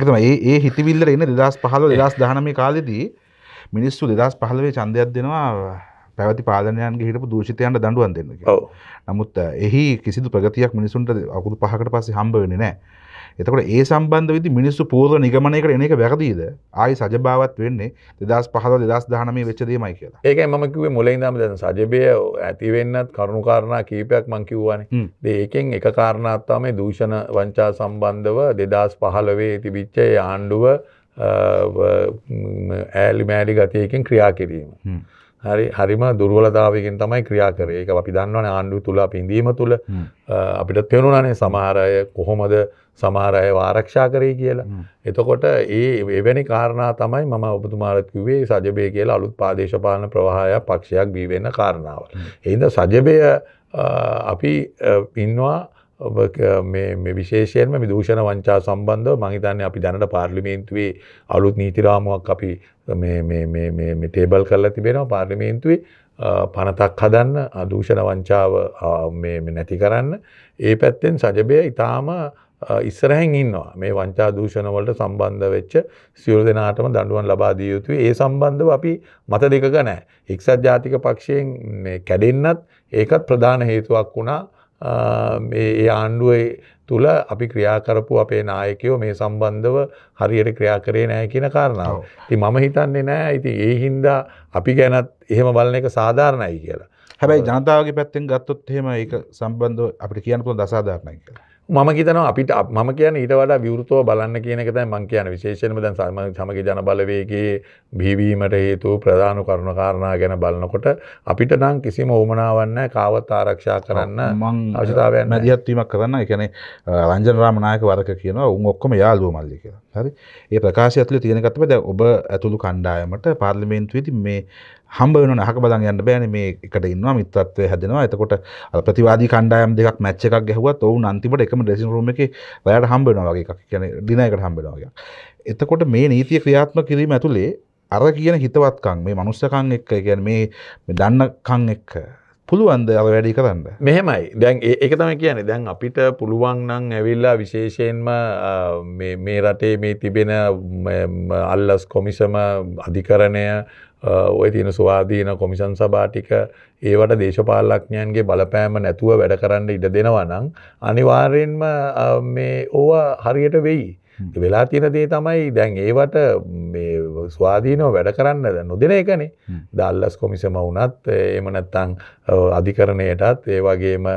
එකතම ඒ හිතිවිල්ල එන්න දෙදස් පහල දෙදස් දහනම කාලෙදී මිනිස්සු දෙදස් පහලවේ චන්දයක් දෙනවා පැවති පාලනයන්ගේ හිටපු දූෂිතයන්ට දඩුවන් දෙන්න නමුත් එහි කිසිදු ප්‍රගතියක් මිනිසුන්ට අකුදු පහකට පස්සේ හම්බවෙන නෑ එතකොට ඒ සම්බන්ධ විදි මිනිස්සු පූර්ව නිගමනයකට එන එක වැරදීද ආයි සජභාවත් වෙන්නේ දෙදස් පහව දෙදස් දහනමේ වෙච්චදීමයි කියලා ඒක මකිවේ මුලයිදම දන සජබය ඇතිවෙන්නත් කරුණුකාරණා කීපයක් මංකිව්වාන ඒකෙන් එක කාරණාත්තාමේ දූෂණ වංචා සම්බන්ධව දෙදස් පහලවේ තිබිච්චේ ආණ්ඩුව ඇලි මෑඩි ගතයකින් ක්‍රියා කිරීම. හරි හරිම දුර්වලතාවකින් තමයි ක්‍රියා කරේ එක අපි දන්නවන ආණ්ඩු තුළ පින්දීම තුළ අපිට පෙනුනනේ සමහරය කොහොමද සමහර අයව ආරක්ෂා කරේ කියලා. එතකොට ඒ එවැනි කාරණා තමයි මම ඔබතුමාට කිව්වේ සජබය කියලා අලුත් පාදේශපාලන ප්‍රවාහයක් පක්ෂයක් බිහි වෙන කාරණාව. ඒ සජබය අපි ඉන්නවා මේ විශේෂයෙන්ම විදූෂණ වංචා සම්බන්ධව මං හිතන්නේ අපි දැනට පාර්ලිමේන්තුවේ අලුත් නීති රාමුවක් අපි මේ මේ මේ මේ මේ ටේබල් කරලා තිබෙනවා පාර්ලිමේන්තුවේ පනතක් හදන්න අදූෂණ වංචාව මේ නැති කරන්න ඒ පැත්තෙන් සජබය ඊටාම ඉස්සරහැන් ඉන්නවා මේ වංචා දූෂණවලට සම්බන්ධ වෙච්ච සියලු දෙනාටම දඬුවම් ලබා දිය යුතුයි. ඒ සම්බන්ධව අපි මත දෙකක නැහැ. එක්සත් ජාතික පක්ෂයෙන් මේ කැඩෙන්නත් ඒකත් ප්‍රධාන හේතුවක් වුණා. මේ ආණ්ඩුවේ තුල අපි ක්‍රියා කරපු අපේ නායකයෝ මේ සම්බන්ධව හරියට ක්‍රියා කරේ නැහැ කියන කාරණාව. ඉතින් මම හිතන්නේ නැහැ. ඉතින් ඒ හින්දා අපි ගැනත් එහෙම බලන එක සාධාරණයි කියලා. හැබැයි ජනතාවගේ පැත්තෙන් ගත්තොත් එහෙම ඒක සම්බන්ධව අපිට කියන්න පුළුවන් දසාධාරණයි කියලා. මම හිතන අපිට මම කියන ඊට වඩා විවෘතව බලන්න කියන එක තමයි මම කියන්නේ විශේෂයෙන්ම දැන් සමග ජන බලවේගයේ බිහිවීමට හේතු ප්‍රධාන කරුණු කාරණා ගැන බලනකොට අපිට නම් කිසිම උවමනාවක් නැහැ කාවත් ආරක්ෂා කරන්න අවශ්‍යතාවයක් නැහැ මැදිහත් වීමක් කරන්න ඒ කියන්නේ රංජන රාමනායක වරක කියනවා උන් ඔක්කොම යාළුවෝ මල්ලි කියලා හරි ඒ ප්‍රකාශය ඇතුලේ තියෙන එක තමයි දැන් ඔබ ඇතුළු කණ්ඩායමට පාර්ලිමේන්තුවේදී මේ හම්බ වෙන අහක බලන් යන්න බෑනේ මේ එකට ඉන්නවා මිත්‍රත්වය හැදෙනවා එතකොට අර ප්‍රතිවාදී කණ්ඩායම් දෙකක් මැච් එකක් ගැහුවත් ඔවුන් අන්තිමට එකම ඩ්‍රෙසින් රූම් එකේ ඔයාලට හම්බ වෙනවා වගේ එකක් කියන්නේ ඩිනර් එකට හම්බ වෙනවා වගේ එතකොට මේ නීතිය ක්‍රියාත්මක කිරීම ඇතුලේ අර කියන හිතවත්කම් මේ මනුස්සකම් එක්ක කියන්නේ මේ මේ දන්නකම් එක්ක පුළුවන්ද අර වැඩි කරන්න මෙහෙමයි දැන් ඒක තමයි කියන්නේ දැන් අපිට පුළුවන් නම් ඇවිල්ලා විශේෂයෙන්ම මේ රටේ මේ තිබෙන අල්ලස් කොමිසම අධිකරණය ඔය තියෙන ස්වාධීන කොමිෂන් සභාටික ඒවට දේශපාලක්ඥයන්ගේ බලපෑම නැතුව වැඩ කරන්න ඉඩ දෙනවනං. අනිවාර්යෙන්ම ඕවා හරියට වෙයි. වෙලා තියෙන දේ තමයි දැන් ඒවට ස්වාධීනව වැඩ කරන්න ද නොදෙන එකනේ දල්ලස් කොමිසම වුනත් එම නැත්තං අධිකරණයටත් ඒවගේම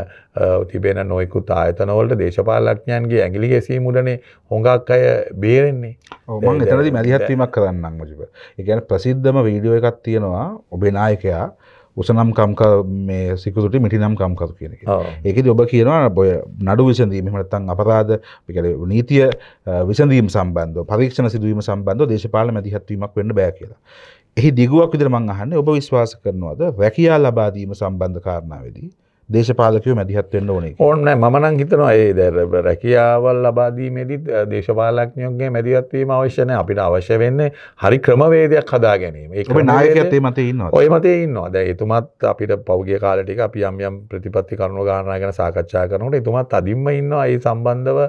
තිබෙන නොයකුත් ආයතනවලට දේශපාලක්ඥයන්ගේ ඇගිලි ගැසී මුඩනේ හොඟක් අය බේරෙන්නේ ඔමන් එතනද මැදිහත්වීමක් කරන්න මුජිබ එකන ප්‍රසිද්ධම වීඩියෝ එකක් තියෙනවා ඔබේ නායකයා උසනම් කම්ක මේ සිකුට මිටිනම් කම්කතු කියන ඒක ඔබ කියනවා බොය නඩු විසඳීම මනත්තන් අපරාධ පිකල නීතිය විසඳීම් සම්බන්ධ පරීක්ෂණ සිදුවීම සම්බන්ධ දේශපාල මැදිහත්වීමක් වෙන්න බෑ කියලා එහි දිගුවක් විදිර මං අහන්නේ ඔබ විශ්වාස කරනවාද රැකියා ලබාදීම සම්බන්ධ කාරණාවේදී දේශපාලකයෝ මැදිහත් වෙන්න ඕනේ ඕන්න මම නම් හිතනවා ඒ දැන් රැකියාවල් ලබා දීමේදී දේශපාලකයන්ගේ මැදිහත් වීම අවශ්‍ය නැහැ අපිට අවශ්‍ය වෙන්නේ හරි ක්‍රමවේදයක් හදා ගැනීම ඒක ඔබේ නායකයත් ඒ මතේ ඉන්නවා ඔය මතේ ඉන්නවා දැන් එතුමත් අපිට පෞගිය කාලේ ටික අපි යම් යම් ප්‍රතිපත්ති කරුණු ගානනා ගැන සාකච්ඡා කරනකොට එතුමත් අදින්ම ඉන්නවා ඒ සම්බන්ධව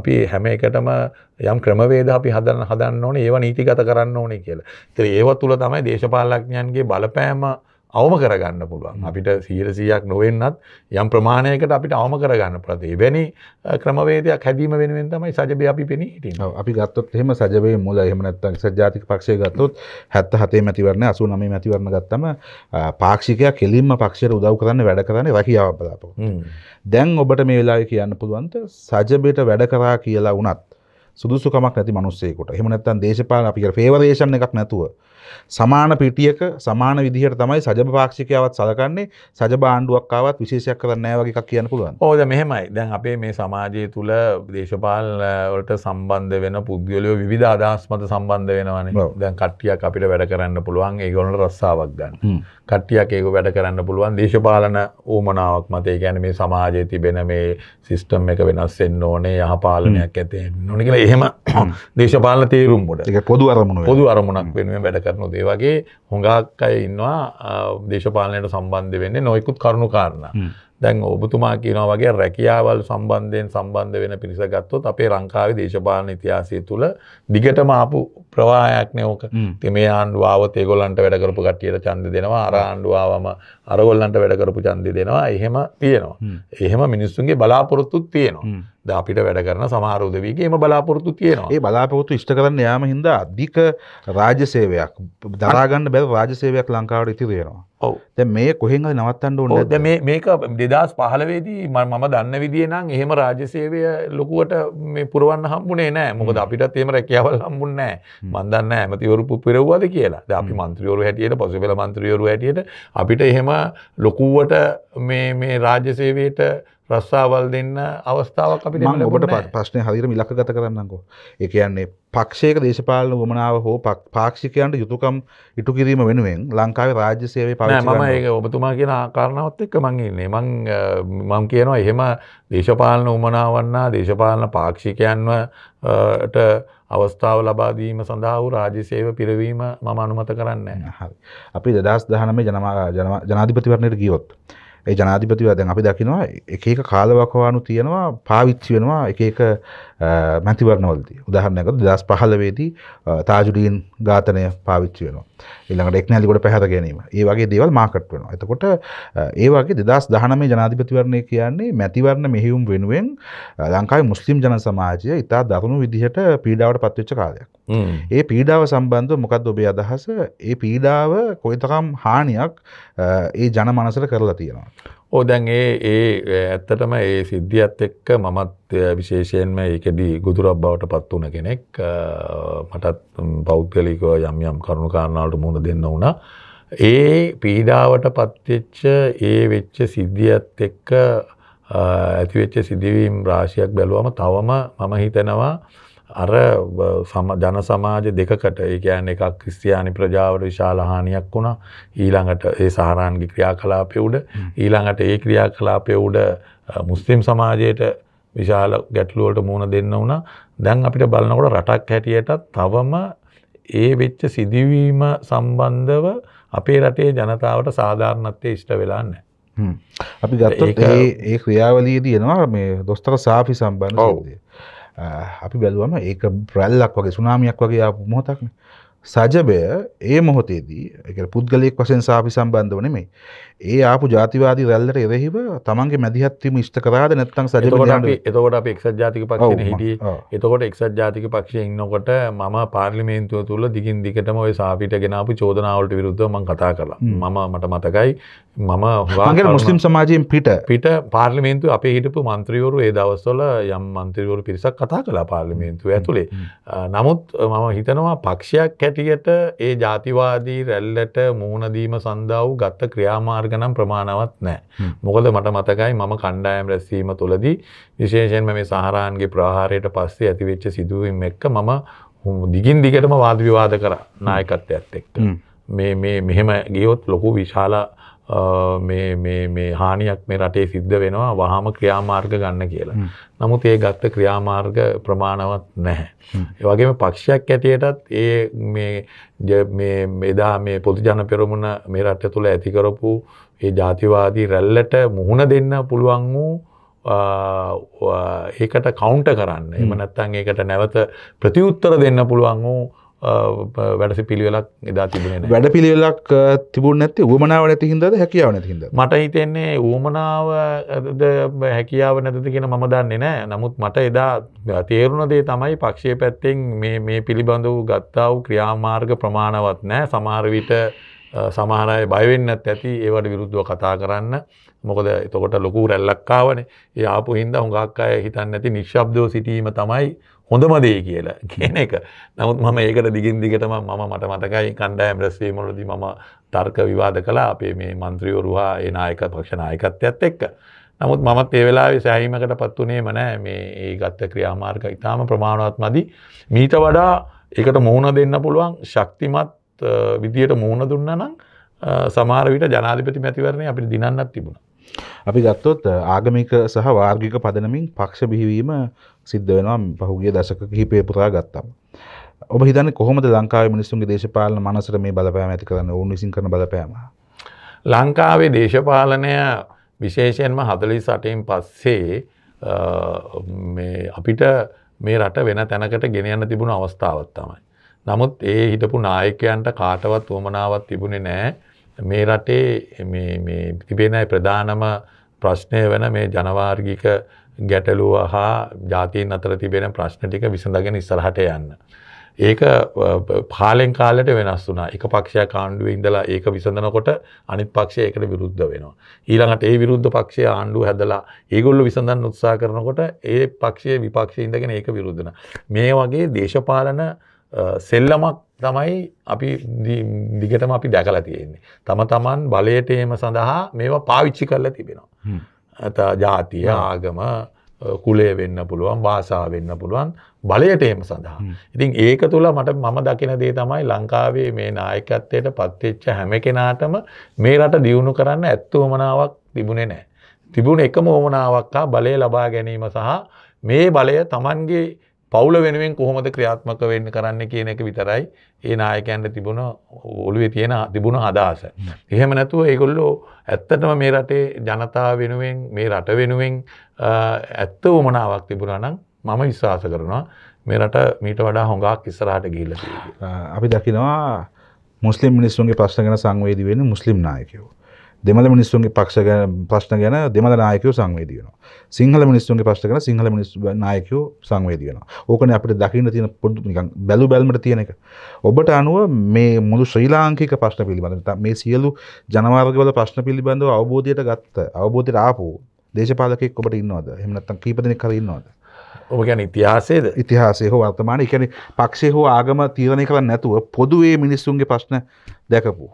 අපි හැම එකටම යම් ක්‍රමවේද අපි හදන්න හදන්න ඕනේ ඒවා නීතිගත කරන්න ඕනේ කියලා. ඉතින් ඒව තුල තමයි දේශපාලකයන්ගේ බලපෑම අවම කරගන්න පුළුවන් අපිට සීරසියක් නොවෙන්නත් යම් ප්‍රමාණයකට අපිට අවම කරගන්න ප්‍රති වැනි ක්‍රමවේදයක් හැදීම වෙනුවෙන් තමයි සජබය අපි පෙන හිට අපි ගත්තොත් එහෙම සජබය මුල එහමනත්තන් සජාතික පක්ෂය ගත්තොත් හැත්ත හතේ මැතිවරණ අසු නම මැතිවරණ ගත්තම පාක්ෂිකය කෙලින්ම පක්ෂයට උදව් කරන්න වැඩ කරන්නේ රැකියාවපදාප දැන් ඔබට මේ වෙලා කියන්න පුළුවන්ත සජබයට වැඩ කරා කියලා වනත් සුදුසුකමක් නැති මනුස්සේකොට හෙමනත්තන් දේශපාල අපිට ෆේවරේෂණ එකක් නැතුව සමාන පිටියක සමාන විදිහට තමයි සජබ පාක්ෂිකයාවත් සලකන්නේ සජ ආණ්ඩුවක්කාවත් විශේෂයක් කර නෑවගේ එකක් කියන්න පුළුවන් ඕද මෙහෙමයි දැන් අපේ මේ සමාජය තුළ දේශපාල වලට සම්බන්ධ වෙන පුද්ගලයෝ විධ අදහස්මත සම්බන්ධ වෙනවන දැන් කට්ටියක් අපිට වැඩ කරන්න පුළුවන් ඒගොලට රස්සාාවක් ගන්න කට්ටියක් ඒක වැඩ කරන්න පුළුවන් දේශපාලන ඕමනාවක් මතේ ගැන මේ සමාජය තිබෙන මේ සිිස්ටම් එක වෙනස් එන්න ඕනේ යහපාලනයක් ඇතේ නොනිකල එහෙම දේශපාල තේරුම් ොඩ පොදු අරමුණ පොදු අරමුණක් වෙනුවෙන් වැඩ කරන කරනු දේවගේ හොඟක් අය ඉන්නවා දේශපාලනයට සම්බන්ධ වෙන්නේ නොයකුත් කරුණු කාරණ. දැන් ඔබතුමා කියනවා වගේ රැකියාවල් සම්බන්ධයෙන් සම්බන්ධ වෙන පිරිස ගත්තොත් අපේ ලංකාවේ දේශපාලන ඉතිහාසය තුළ දිගටම ආපු ප්‍රවාහයක් නෝක තිමේ ආණ්ඩුව ආවොත් ඒගොල්ලන්ට වැඩ කරපු කට්ටියට ඡන්ද දෙනවා අර ආණ්ඩුව ආවම අරගොල්ලන්ට වැඩ කරපු ඡන්ද දෙනවා එහෙම තියෙනවා එහෙම මිනිස්සුන්ගේ බලාපොරොත්තුත් තියෙනවා ද අපිට වැඩ කරන සමාරෝධවීගේම බලාපොරතු තියෙනවා ඒ බලාපොරතු ඉෂ්ට කරන්න යාම හින්ද අධික රාජ්‍ය සේවයක් දරාගන්න බැල් රාජ සේවයක් ලංකාවට ඉති දේෙනවා ඔව දැ මේ කොහෙන් නවත්තන්න ඕන මේ මේක දෙදස් පහලවේදී මම දන්න විදිනම් එහෙම රාජසේවය ලොකුවට මේ පුරුවන් හම්බුනේ නෑ මොකද අපිටත් එම රැකවල් හම්බුන් නෑ මන්දන්න ඇමතිවරු පිරව්වාද කියලා අපි මන්ත්‍රියවරු හැටියට පසුවෙල මන්ත්‍රියවරු ඇටියට අපිට එහෙම ලොකුවට මේ රාජසේවයට රස්සාවල් දෙන්න අවස්ථාවක් අපි ඔබට ප්‍රශ්නය හරිර මිලක ගත කරන්නකෝ එක කියන්නේ පක්ෂයක දේශපාලන වමනාව හෝ පාක්ෂිකයන්ට යුතුකම් ඉටු කිරීම වෙනුවෙන් ලංකාවේ රාජ්‍ය සේවය පම ඒක ඔබතුමා කියන ආකාරණාවත් එක්ක මංගන්නේ මං මං කියනවා එහෙම දේශපාලන උමනාවන්නා දේශපාලන පාක්ෂිකයන්වට අවස්ථාව ලබාදීම සඳහා වූ රාජ්‍ය සේව පිරවීම මම අනුමත කරන්න හරි අපි දදස් දහනම ජනමාග ජනාධිපතිවරණයට ගියොත්. ඒ ජනාධිපතිවරයා දැන් අපි දකිනවා එක එක කාලවකවානු තියෙනවා පාවිච්චි වෙනවා එක එක මැතිවරණවලදී උදාහරණයකට දස් පහලවේදී තාජුඩීන් ඝාතනය පාවිච්චි වෙනවා ඊළඟට එක්නැලිකොට පැහැර ගැනීම ඒ වගේ දේවල් මාකට් වෙනවා එතකොට ඒ වගේ දෙදස් දහනමේ ජනාධිපතිවරණය කියන්නේ මැතිවරණ මෙහිවුම් වෙනුවෙන් ලංකාවේ මුස්ලිම් ජන සමාජය ඉතා දරුණු විදිහට පීඩාවට පත්වෙච්ච කාලයක් ඒ පීඩාව සම්බන්ධව මොකක්ද ඔබේ අදහස ඒ පීඩාව කොයිතරම් හානියක් ඒ ජන මනසට කරලා තියෙනවා ඕ දැන් ඒ ඒ ඇත්තටම ඒ සිද්ධියත් එක්ක මමත් විශේෂයෙන්ම ඒකෙදී ගුදුරක් බවට පත් වුණ කෙනෙක් මටත් පෞද්ගලික යම් යම් කරුණු කාරණාවට මුණ දෙන්න වුණා. ඒ පීඩාවට පත්වෙච්ච ඒ වෙච්ච සිද්ධියත් එක්ක ඇතිවෙච්ච සිදුවීම් රාශියක් බැලුවම තවම මම හිතනවා අර ජන සමාජ දෙකකට ඒ කියන්නේ එකක් ක්‍රිස්තියානි ප්‍රජාවට විශාල හානියක් වුණා ඊළඟට ඒ සහරාන්ගේ ක්‍රියාකලාපය උඩ ඊළඟට ඒ ක්‍රියාකලාපය උඩ මුස්ලිම් සමාජයට විශාල ගැටලුවට මුහුණ දෙන්න වුණා දැන් අපිට බලනකොට රටක් හැටියට තවම ඒ වෙච්ච සිදුවීම සම්බන්ධව අපේ රටේ ජනතාවට සාධාරණත්වය ඉෂ්ට වෙලා නැහැ. අපි ගත්තොත් ඒ ක්‍රියාවලියේදී එනවා මේ දොස්තර සාපි සම්බන්ධ සිද්ධිය. අපි බැලුවම ඒක බ්‍රැල්ලක් වගේ සුනාමියක් වගේ ආපු මොහොතක්නේ. සජබය ඒ මොහොතේදී ඒ කියන්නේ පුද්ගලයෙක් වශයෙන් සාපි සම්බන්ධව නෙමෙයි. ඒ ආපු ජාතිවාදී රැල්ලට එරෙහිව තමන්ගේ මැදිහත්වීම ඉෂ්ට කරාද නැත්නම් සජිත එතකොට අපි එක්සත් ජාතික පක්ෂයේ හිටියේ. එතකොට එක්සත් ජාතික පක්ෂයේ ඉන්නකොට මම පාර්ලිමේන්තුව තුල දිගින් දිගටම ওই සාපිට ගෙනාපු චෝදනාවලට විරුද්ධව මම කතා කළා. මම මට මතකයි මම මගේ මුස්ලිම් සමාජයෙන් පිට පිට පාර්ලිමේන්තුව අපේ හිටපු മന്ത്രിවරු ඒ දවස්වල යම් മന്ത്രിවරු පිරිසක් කතා කළා පාර්ලිමේන්තුව ඇතුලේ. නමුත් මම හිතනවා පක්ෂයක් හැටියට ඒ ජාතිවාදී රැල්ලට මුහුණ දීම සඳහා වූ ගත ක්‍රියාමාර්ග වර්ග නම් ප්‍රමාණවත් නෑ. මොකද මට මතකයි මම කණ්ඩායම් රැස්වීම තුළදී විශේෂයෙන්ම මේ සහරාන්ගේ ප්‍රහාරයට පස්සේ ඇතිවෙච්ච සිදුවීම් එක්ක මම දිගින් දිගටම වාද විවාද කරා නායකත්වයත් එක්ක. මේ මෙහෙම ගියොත් ලොකු විශාලා මේ හානියක් මේ රටේ සිද්ධ වෙනවා වහම ක්‍රියාමාර්ග ගන්න කියලා. නමුත් ඒ ගත්ත ක්‍රියාමාර්ග ප්‍රමාණවත් නැහැ. ඒ වගේම පක්ෂයක් ඇටියටත් ඒ මේ මේ එදා මේ පොදු ජන පෙරමුණ මේ රට තුළ ඇති කරපු ඒ ජාතිවාදී රැල්ලට මුහුණ දෙන්න පුළුවන් වූ ඒකට කවුන්ට කරන්න එම නැත්තං ඒකට නැවත ප්‍රතිඋත්තර දෙන්න පුළුවන් වූ වැඩ පිළිවෙලක් එදා තිබෙන වැඩ පිළිවෙලක් තිබුණ නැති ූමනාව නැතිහින්ද හැකියාව නැතිහිද මට හිතෙන්නේ ඌමනාව හැකියාව නැතිද කියෙන මම දන්නේ නෑ නමුත් මට එදා තේරුණ දේ තමයි පක්ෂය පැත්තෙන් මේ පිළිබඳව ගත්තාව ක්‍රියාමාර්ග ප්‍රමාණවත් නෑ සමාරවිට සමහරය බයවෙන්නත් ඇති ඒවට විරුද්ධව කතා කරන්න මොකද එතකොට ලොකු රැල්ලක්කාවනේ ඒ ආපු හින්ද හුඟක් අය හිතන්න ඇති නිශ්ශබ්දෝ සිටීම තමයි හොඳම දේ කියලා කියන එක නමුත් මම ඒකට දිගින් දිගටම මම මට මතකයි කණ්ඩායම් රැස්වීමලදී මම තර්ක විවාද කලා අපේ මේ මන්ත්‍රියවරුහා ඒ නායක පක්ෂනායකත්වයක්ත් එක්ක. නමුත් මත් ඒ වෙලාවෙ සැහීමකට පත් වනේ මනෑ මේ ඒ ගත්ත ක්‍රියාමාර්ග ඉතාම ප්‍රමාණවත් මදි. මීට වඩා එකට මුහුණ දෙන්න පුළුවන් ශක්තිමත් විදියට මුහුණ දුන්න නම් සමාර විට ජනාධිපති මැතිවරණය අපි දිනන්නත් තිබුණ. අපි ගත්තොත් ආගමික සහ වාර්ගික පදනමින් පක්ෂ බිහිවීම සිද්ධ වෙනවා පහුගිය දශක කිහිපය පුරා ගත්තම. ඔබ හිතන්නේ කොහොමද ලංකාවේ මිනිස්සුන්ගේ දේශපාලන මනසට මේ බලපෑම ඇති කරන්න ඕන විසින් කරන බලපෑම? ලංකාවේ දේශපාලනය විශේෂයෙන්ම 48න් පස්සේ මේ අපිට මේ රට වෙන තැනකට ගෙනයන්න තිබුණ අවස්ථාවත් තමයි. නමුත් ඒ හිටපු නායකයන්ට කාටවත් වුවමනාවත් තිබුණේ නෑ මේ රටේ තිබෙනයි ප්‍රධානම ප්‍රශ්නය වන මේ ජනවාර්ගික ගැටලුව හා ජාතින් අතර තිබෙන ප්‍රශ්න ටික විසඳගෙන ඉස්සරහට යන්න. ඒක පාලෙන් කාලට වෙනස් වුනා එක පක්ෂය කාණ්ඩුවේ ඉඳලා ඒක විසඳනකොට අනිත් පක්ෂය ඒකට විරුද්ධ වෙනවා. ඊළඟට ඒ විරුද්ධ පක්ෂය ආණ්ඩුව හැදලා ඒගොල්ලෝ විසඳන්න උත්සාහ කරනකොට ඒ පක්ෂයේ විපක්ෂයේ ඉඳගෙන ඒක විරුද්ධ මේ වගේ දේශපාලන සෙල්ලමක් තමයි අපි දිගටම අපි දැකලා තියෙන්නේ. තම තමන් බලයට එම සඳහා මේවා පාවිච්චි කරලා තිබෙනවා. ඇත ජාතිය ආගම කුලේ වෙන්න පුළුවන් භාසා වෙන්න පුළුවන් බලයට එම සඳහා. ඉතින් ඒක තුළ මට මම දකින දේ තමයි ලංකාවේ මේ නායකත්වයට පත්වෙච්ච හැම කෙනාටම මේ රට දියුණු කරන්න ඇත්ත ෝමනාවක් තිබුණේ නෑ. තිබුණ එකම ඕමනාවක් හා බලය ලබා ගැනීම සහ මේ බලය තමන්ගේ පවුල වෙනුවෙන් කොහොමද ක්‍රියාත්මක වෙන්න කරන්න කියන එක විතරයි ඒ නායකයන්ට තිබුණ ඔළුවේ තියෙන තිබුණ අදහස. එහෙම නැතුව ඒගොල්ලෝ ඇත්තටම මේ රටේ ජනතා වෙනුවෙන් මේ රට වෙනුවෙන් ඇත්ත වමනාවක් තිබුණා නම් මම විශ්වාස කරනවා මේ රට මීට වඩා හොඟක් ඉස්සරහට ගිහිල්ලා තියෙනවා. අපි දකිනවා මුස්ලිම් මිනිස්සුන්ගේ ප්‍රශ්න ගැන සංවේදී වෙන්නේ මුස්ලිම් නායකයෝ. දෙමළ මිනිස්සුන්ගේ පක්ෂ ගැන ප්‍රශ්න ගැන දෙමළ නායකයෝ සංවේදී වෙනවා. සිංහල මිනිස්සුන්ගේ ප්‍රශ්න ගැන සිංහල මිනිස්සු නායකයෝ සංවේදී වෙනවා. ඕකනේ අපිට දකින්න තියෙන පොඩු නිකන් බැලු බැලමට තියෙන එක. ඔබට අනුව මේ මුළු ශ්‍රී ලාංකික ප්‍රශ්න පිළිබඳව මේ සියලු ජනවාර්ගවල ප්‍රශ්න පිළිබඳව අවබෝධයට ගත්ත අවබෝධයට ආපු දේශපාලකෙක් ඔබට ඉන්නවද? එහෙම නැත්නම් කීප දෙනෙක් හරි ඉන්නවද? ඔබ ගැන ඉතිහාසේද ඉතිහාසේ හෝ වර්තමාන එකන පක්ෂේ හෝ ආගම තීරණය කර නැතුව පොදුවේ මිනිස්සුන්ගේ ප්‍රශ්න දැකපු.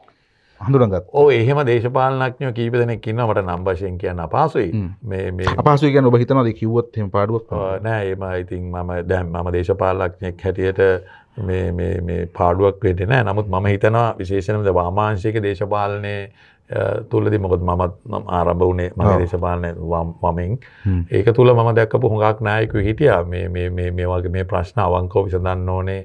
හඳුරගත් ඕ එහෙම දේශපාලනක්ඥෝ කීප දෙනෙක් ඉන්න මට නම්භශයෙන් කියන්න අපාසුයි අපාසු කියන ඔබ හිතනද කිව්වත් එම පාඩුවක් නෑ එම ඉතින් මම දැම් ම දේශපාලක්ඥෙක් හැටියට පාඩුවක් වෙට නෑ නමුත් ම හිතනවා විශේෂනද වාමාංශයක දේශපාලනය තුලදි මොකද මමත් ආරභ වනේ මගේ දේශපාලනය වමින් ඒක තුළ මම දැක්ක පුහොඟක් නායකු හිටිය මේ වගේ මේ ප්‍රශ්න අවංකෝ විසඳන්න ඕනේ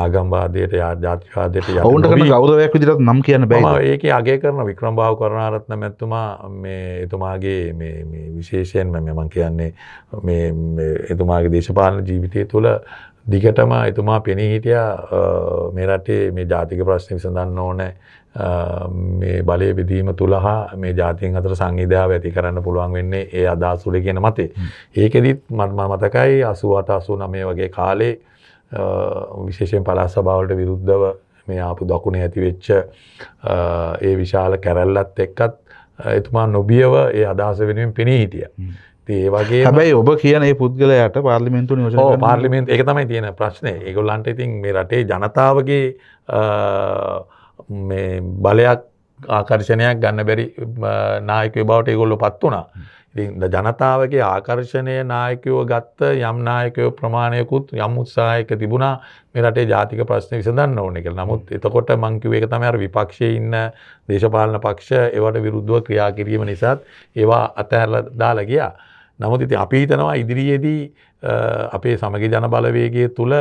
ආගම්වාදයට ජාතිවාදයට ඔවුන්ට ගෞදවයක් විදිරත් නම් කියන්න බැ ඒක අගේ කරන වික්‍රම් භාව කරනාරත්න මැත්තුමා මේ එතුමාගේ විශේෂයෙන් මෙමන් කියන්නේ එතුමාගේ දේශපාලන ජීවිතය තුළ දිගටම එතුමා පෙනී හිටිය මේ රටේ මේ ජාතික ප්‍රශ්නය විසඳන්න ඕනෑ බලය බෙදීම තුළ හා මේ ජාතින් අතර සංවිධාව ඇති කරන්න පුළුවන් වෙන්නේ ඒ අදා සුල කියන මතේ. ඒකෙදිත් මත්ම මතකයි අසුවට අසු නමේ වගේ කාලේ විශේෂයෙන් පලාස් සභාවලට විරුද්ධව මේ ආපු දකුණේ ඇතිවෙච්ච ඒ විශාල කැරැල්ලත් එක්කත් එතුමා නොබියව ඒ අදහස වෙනුවෙන් පෙනී හිටිය. ඒ වගේ හැබයි ඔබ කියන පුද්ගලයට පාර්ලිමෙන්තු නිස පාර්ලිමෙන්ට එක තමයි තියෙන ප්‍රශ්නය ඒගොල්ලන්ට ඉතින් මේ රටේ ජනතාවගේ බලයක් ආකර්ශණයක් ගන්න බැරි නායකය බවට ඒගොල්ලො පත් වනා. ඉතින් ජනතාවගේ ආකර්ෂණය නායකයෝ ගත්ත යම් නායකයෝ ප්‍රමාණයකුත් යම් උත්සාහයක තිබුණා මේ රටේ ජාතික ප්‍රශ්න විසඳන්න ඕනේ කියලා. නමුත් එතකොට මං කිව්වේ ඒක තමයි අර විපක්ෂයේ ඉන්න දේශපාලන පක්ෂ ඒවට විරුද්ධව ක්‍රියා කිරීම නිසාත් ඒවා අතහැරලා දාලා ගියා. නමුත් ඉතින් අපි හිතනවා ඉදිරියේදී අපේ සමගි ජන බලවේගය තුල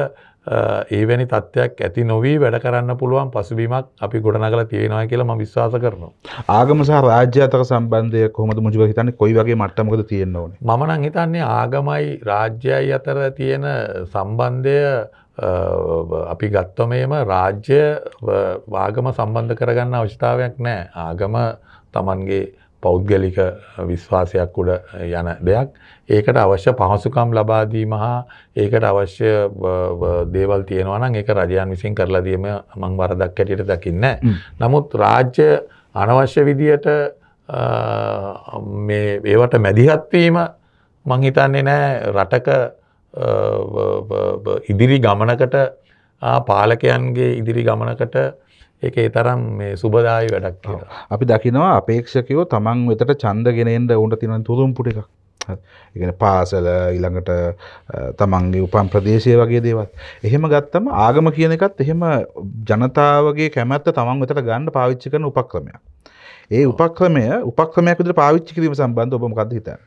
ඒවැනි තත්ත්වයක් ඇති නොවී වැඩ කරන්න පුළුවන් පසුබීමක් අපි ගොඩනගල තියෙනවා කියලා ම විශ්වාස කරනවා. ආගම සහ රාජ්‍යතක සම්බන්ධය කොහොමද මුජව හිතන්නේ කොයි වගේ මට්ටමකද තියෙන්න ඕනේ. මම නම් හිතන්නේ ආගමයි රාජ්‍යයි අතර තියෙන සම්බන්ධය අපි ගත්තොමේම රාජ්‍ය ආගම සම්බන්ධ කරගන්න අවශ්‍යතාවයක් නෑ ආගම තමන්ගේ පෞද්ගලික විශ්වාසයක් උඩ යන දෙයක් ඒකට අවශ්‍ය පහසුකම් ලබාදීම හා ඒකට අවශ්‍ය දේවල් තියෙනවා නම් ඒක රජයන් විසින් කරලා දීම මං වරදක් හැටියට දකින්නේ නමුත් රාජ්‍ය අනවශ්‍ය විදියට මේ ඒවට මැදිහත් වීම මං හිතන්නේ නෑ රටක ඉදිරි ගමනකට පාලකයන්ගේ ඉදිරි ගමනකට ඒක ඒ තරම් මේ සුබදායි වැඩක් කියලා. අපි දකිනවා අපේක්ෂකයෝ තමන් වෙතට ඡන්ද ගෙනෙන්න උන්ට තියෙන තුරුම්පු ටිකක්. ඉගෙන පාසල ඊළඟට තමන්ගේ උපන් ප්‍රදේශය වගේ දේවල්. එහෙම ගත්තම ආගම කියන එකත් එහෙම ජනතාවගේ කැමැත්ත තමන් වෙතට ගන්න පාවිච්චි කරන උපක්‍රමයක්. ඒ උපක්‍රමය උපක්‍රමයක් විදිහට පාවිච්චි කිරීම සම්බන්ධව ඔබ මොකද්ද හිතන්නේ?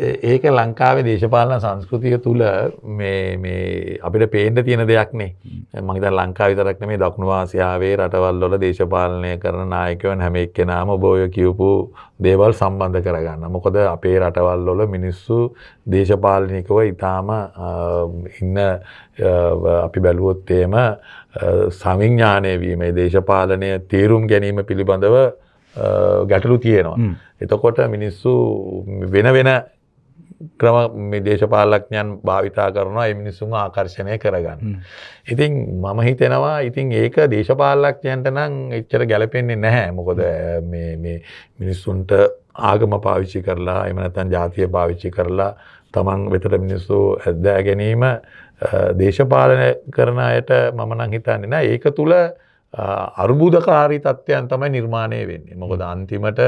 ඒක ලංකාවේ දේශපාලන සංස්කෘතිය තුළ අපිට පේන්ට තියෙන දෙයක්නේ මහිත ලංකා විතරක්න මේ දක්ුණවාසියාවේ රටවල්ලොල දේශපාලනය කරන නායකවන් හැම එක්කෙනම බෝය කියවපු දේවල් සම්බන්ධ කරගන්න මොකද අපේ රටවල්ලොල මිනිස්සු දේශපාලනිකව ඉතාම ඉන්න අපි බැලුවොත්තේම සවිංඥානය වීමේ දේශපාලනය තේරුම් ගැනීම පිළිබඳව ගැටලු තියෙනවා. එතකොට මිනිස්සු වෙන වෙන ක්‍රම දේශපාලක්ඥයන් භාවිතා කරනවා එමිනිසුන් ආකර්ශණය කරගන්න. ඉතින් මම හිතෙනවා ඉතින් ඒක දේශපාලක්ඥයන්ට නම් එච්චර ගැලපෙන්නේ නැහැ මොකොද මිනිස්සුන්ට ආගම පාවිච්චි කරලා එමනතන් ජාතිය පාවිච්චි කරලා තමන් වෙතට මිනිස්සු ඇද්දෑ ගැනීම දේශපාලන කරන අයට මමනං හිතන්නේ නෑ ඒක තුළ අර්බුදකාරි තත්ත්වයන් තමයි නිර්මාණය වෙන්නේ මොකද අන්තිමට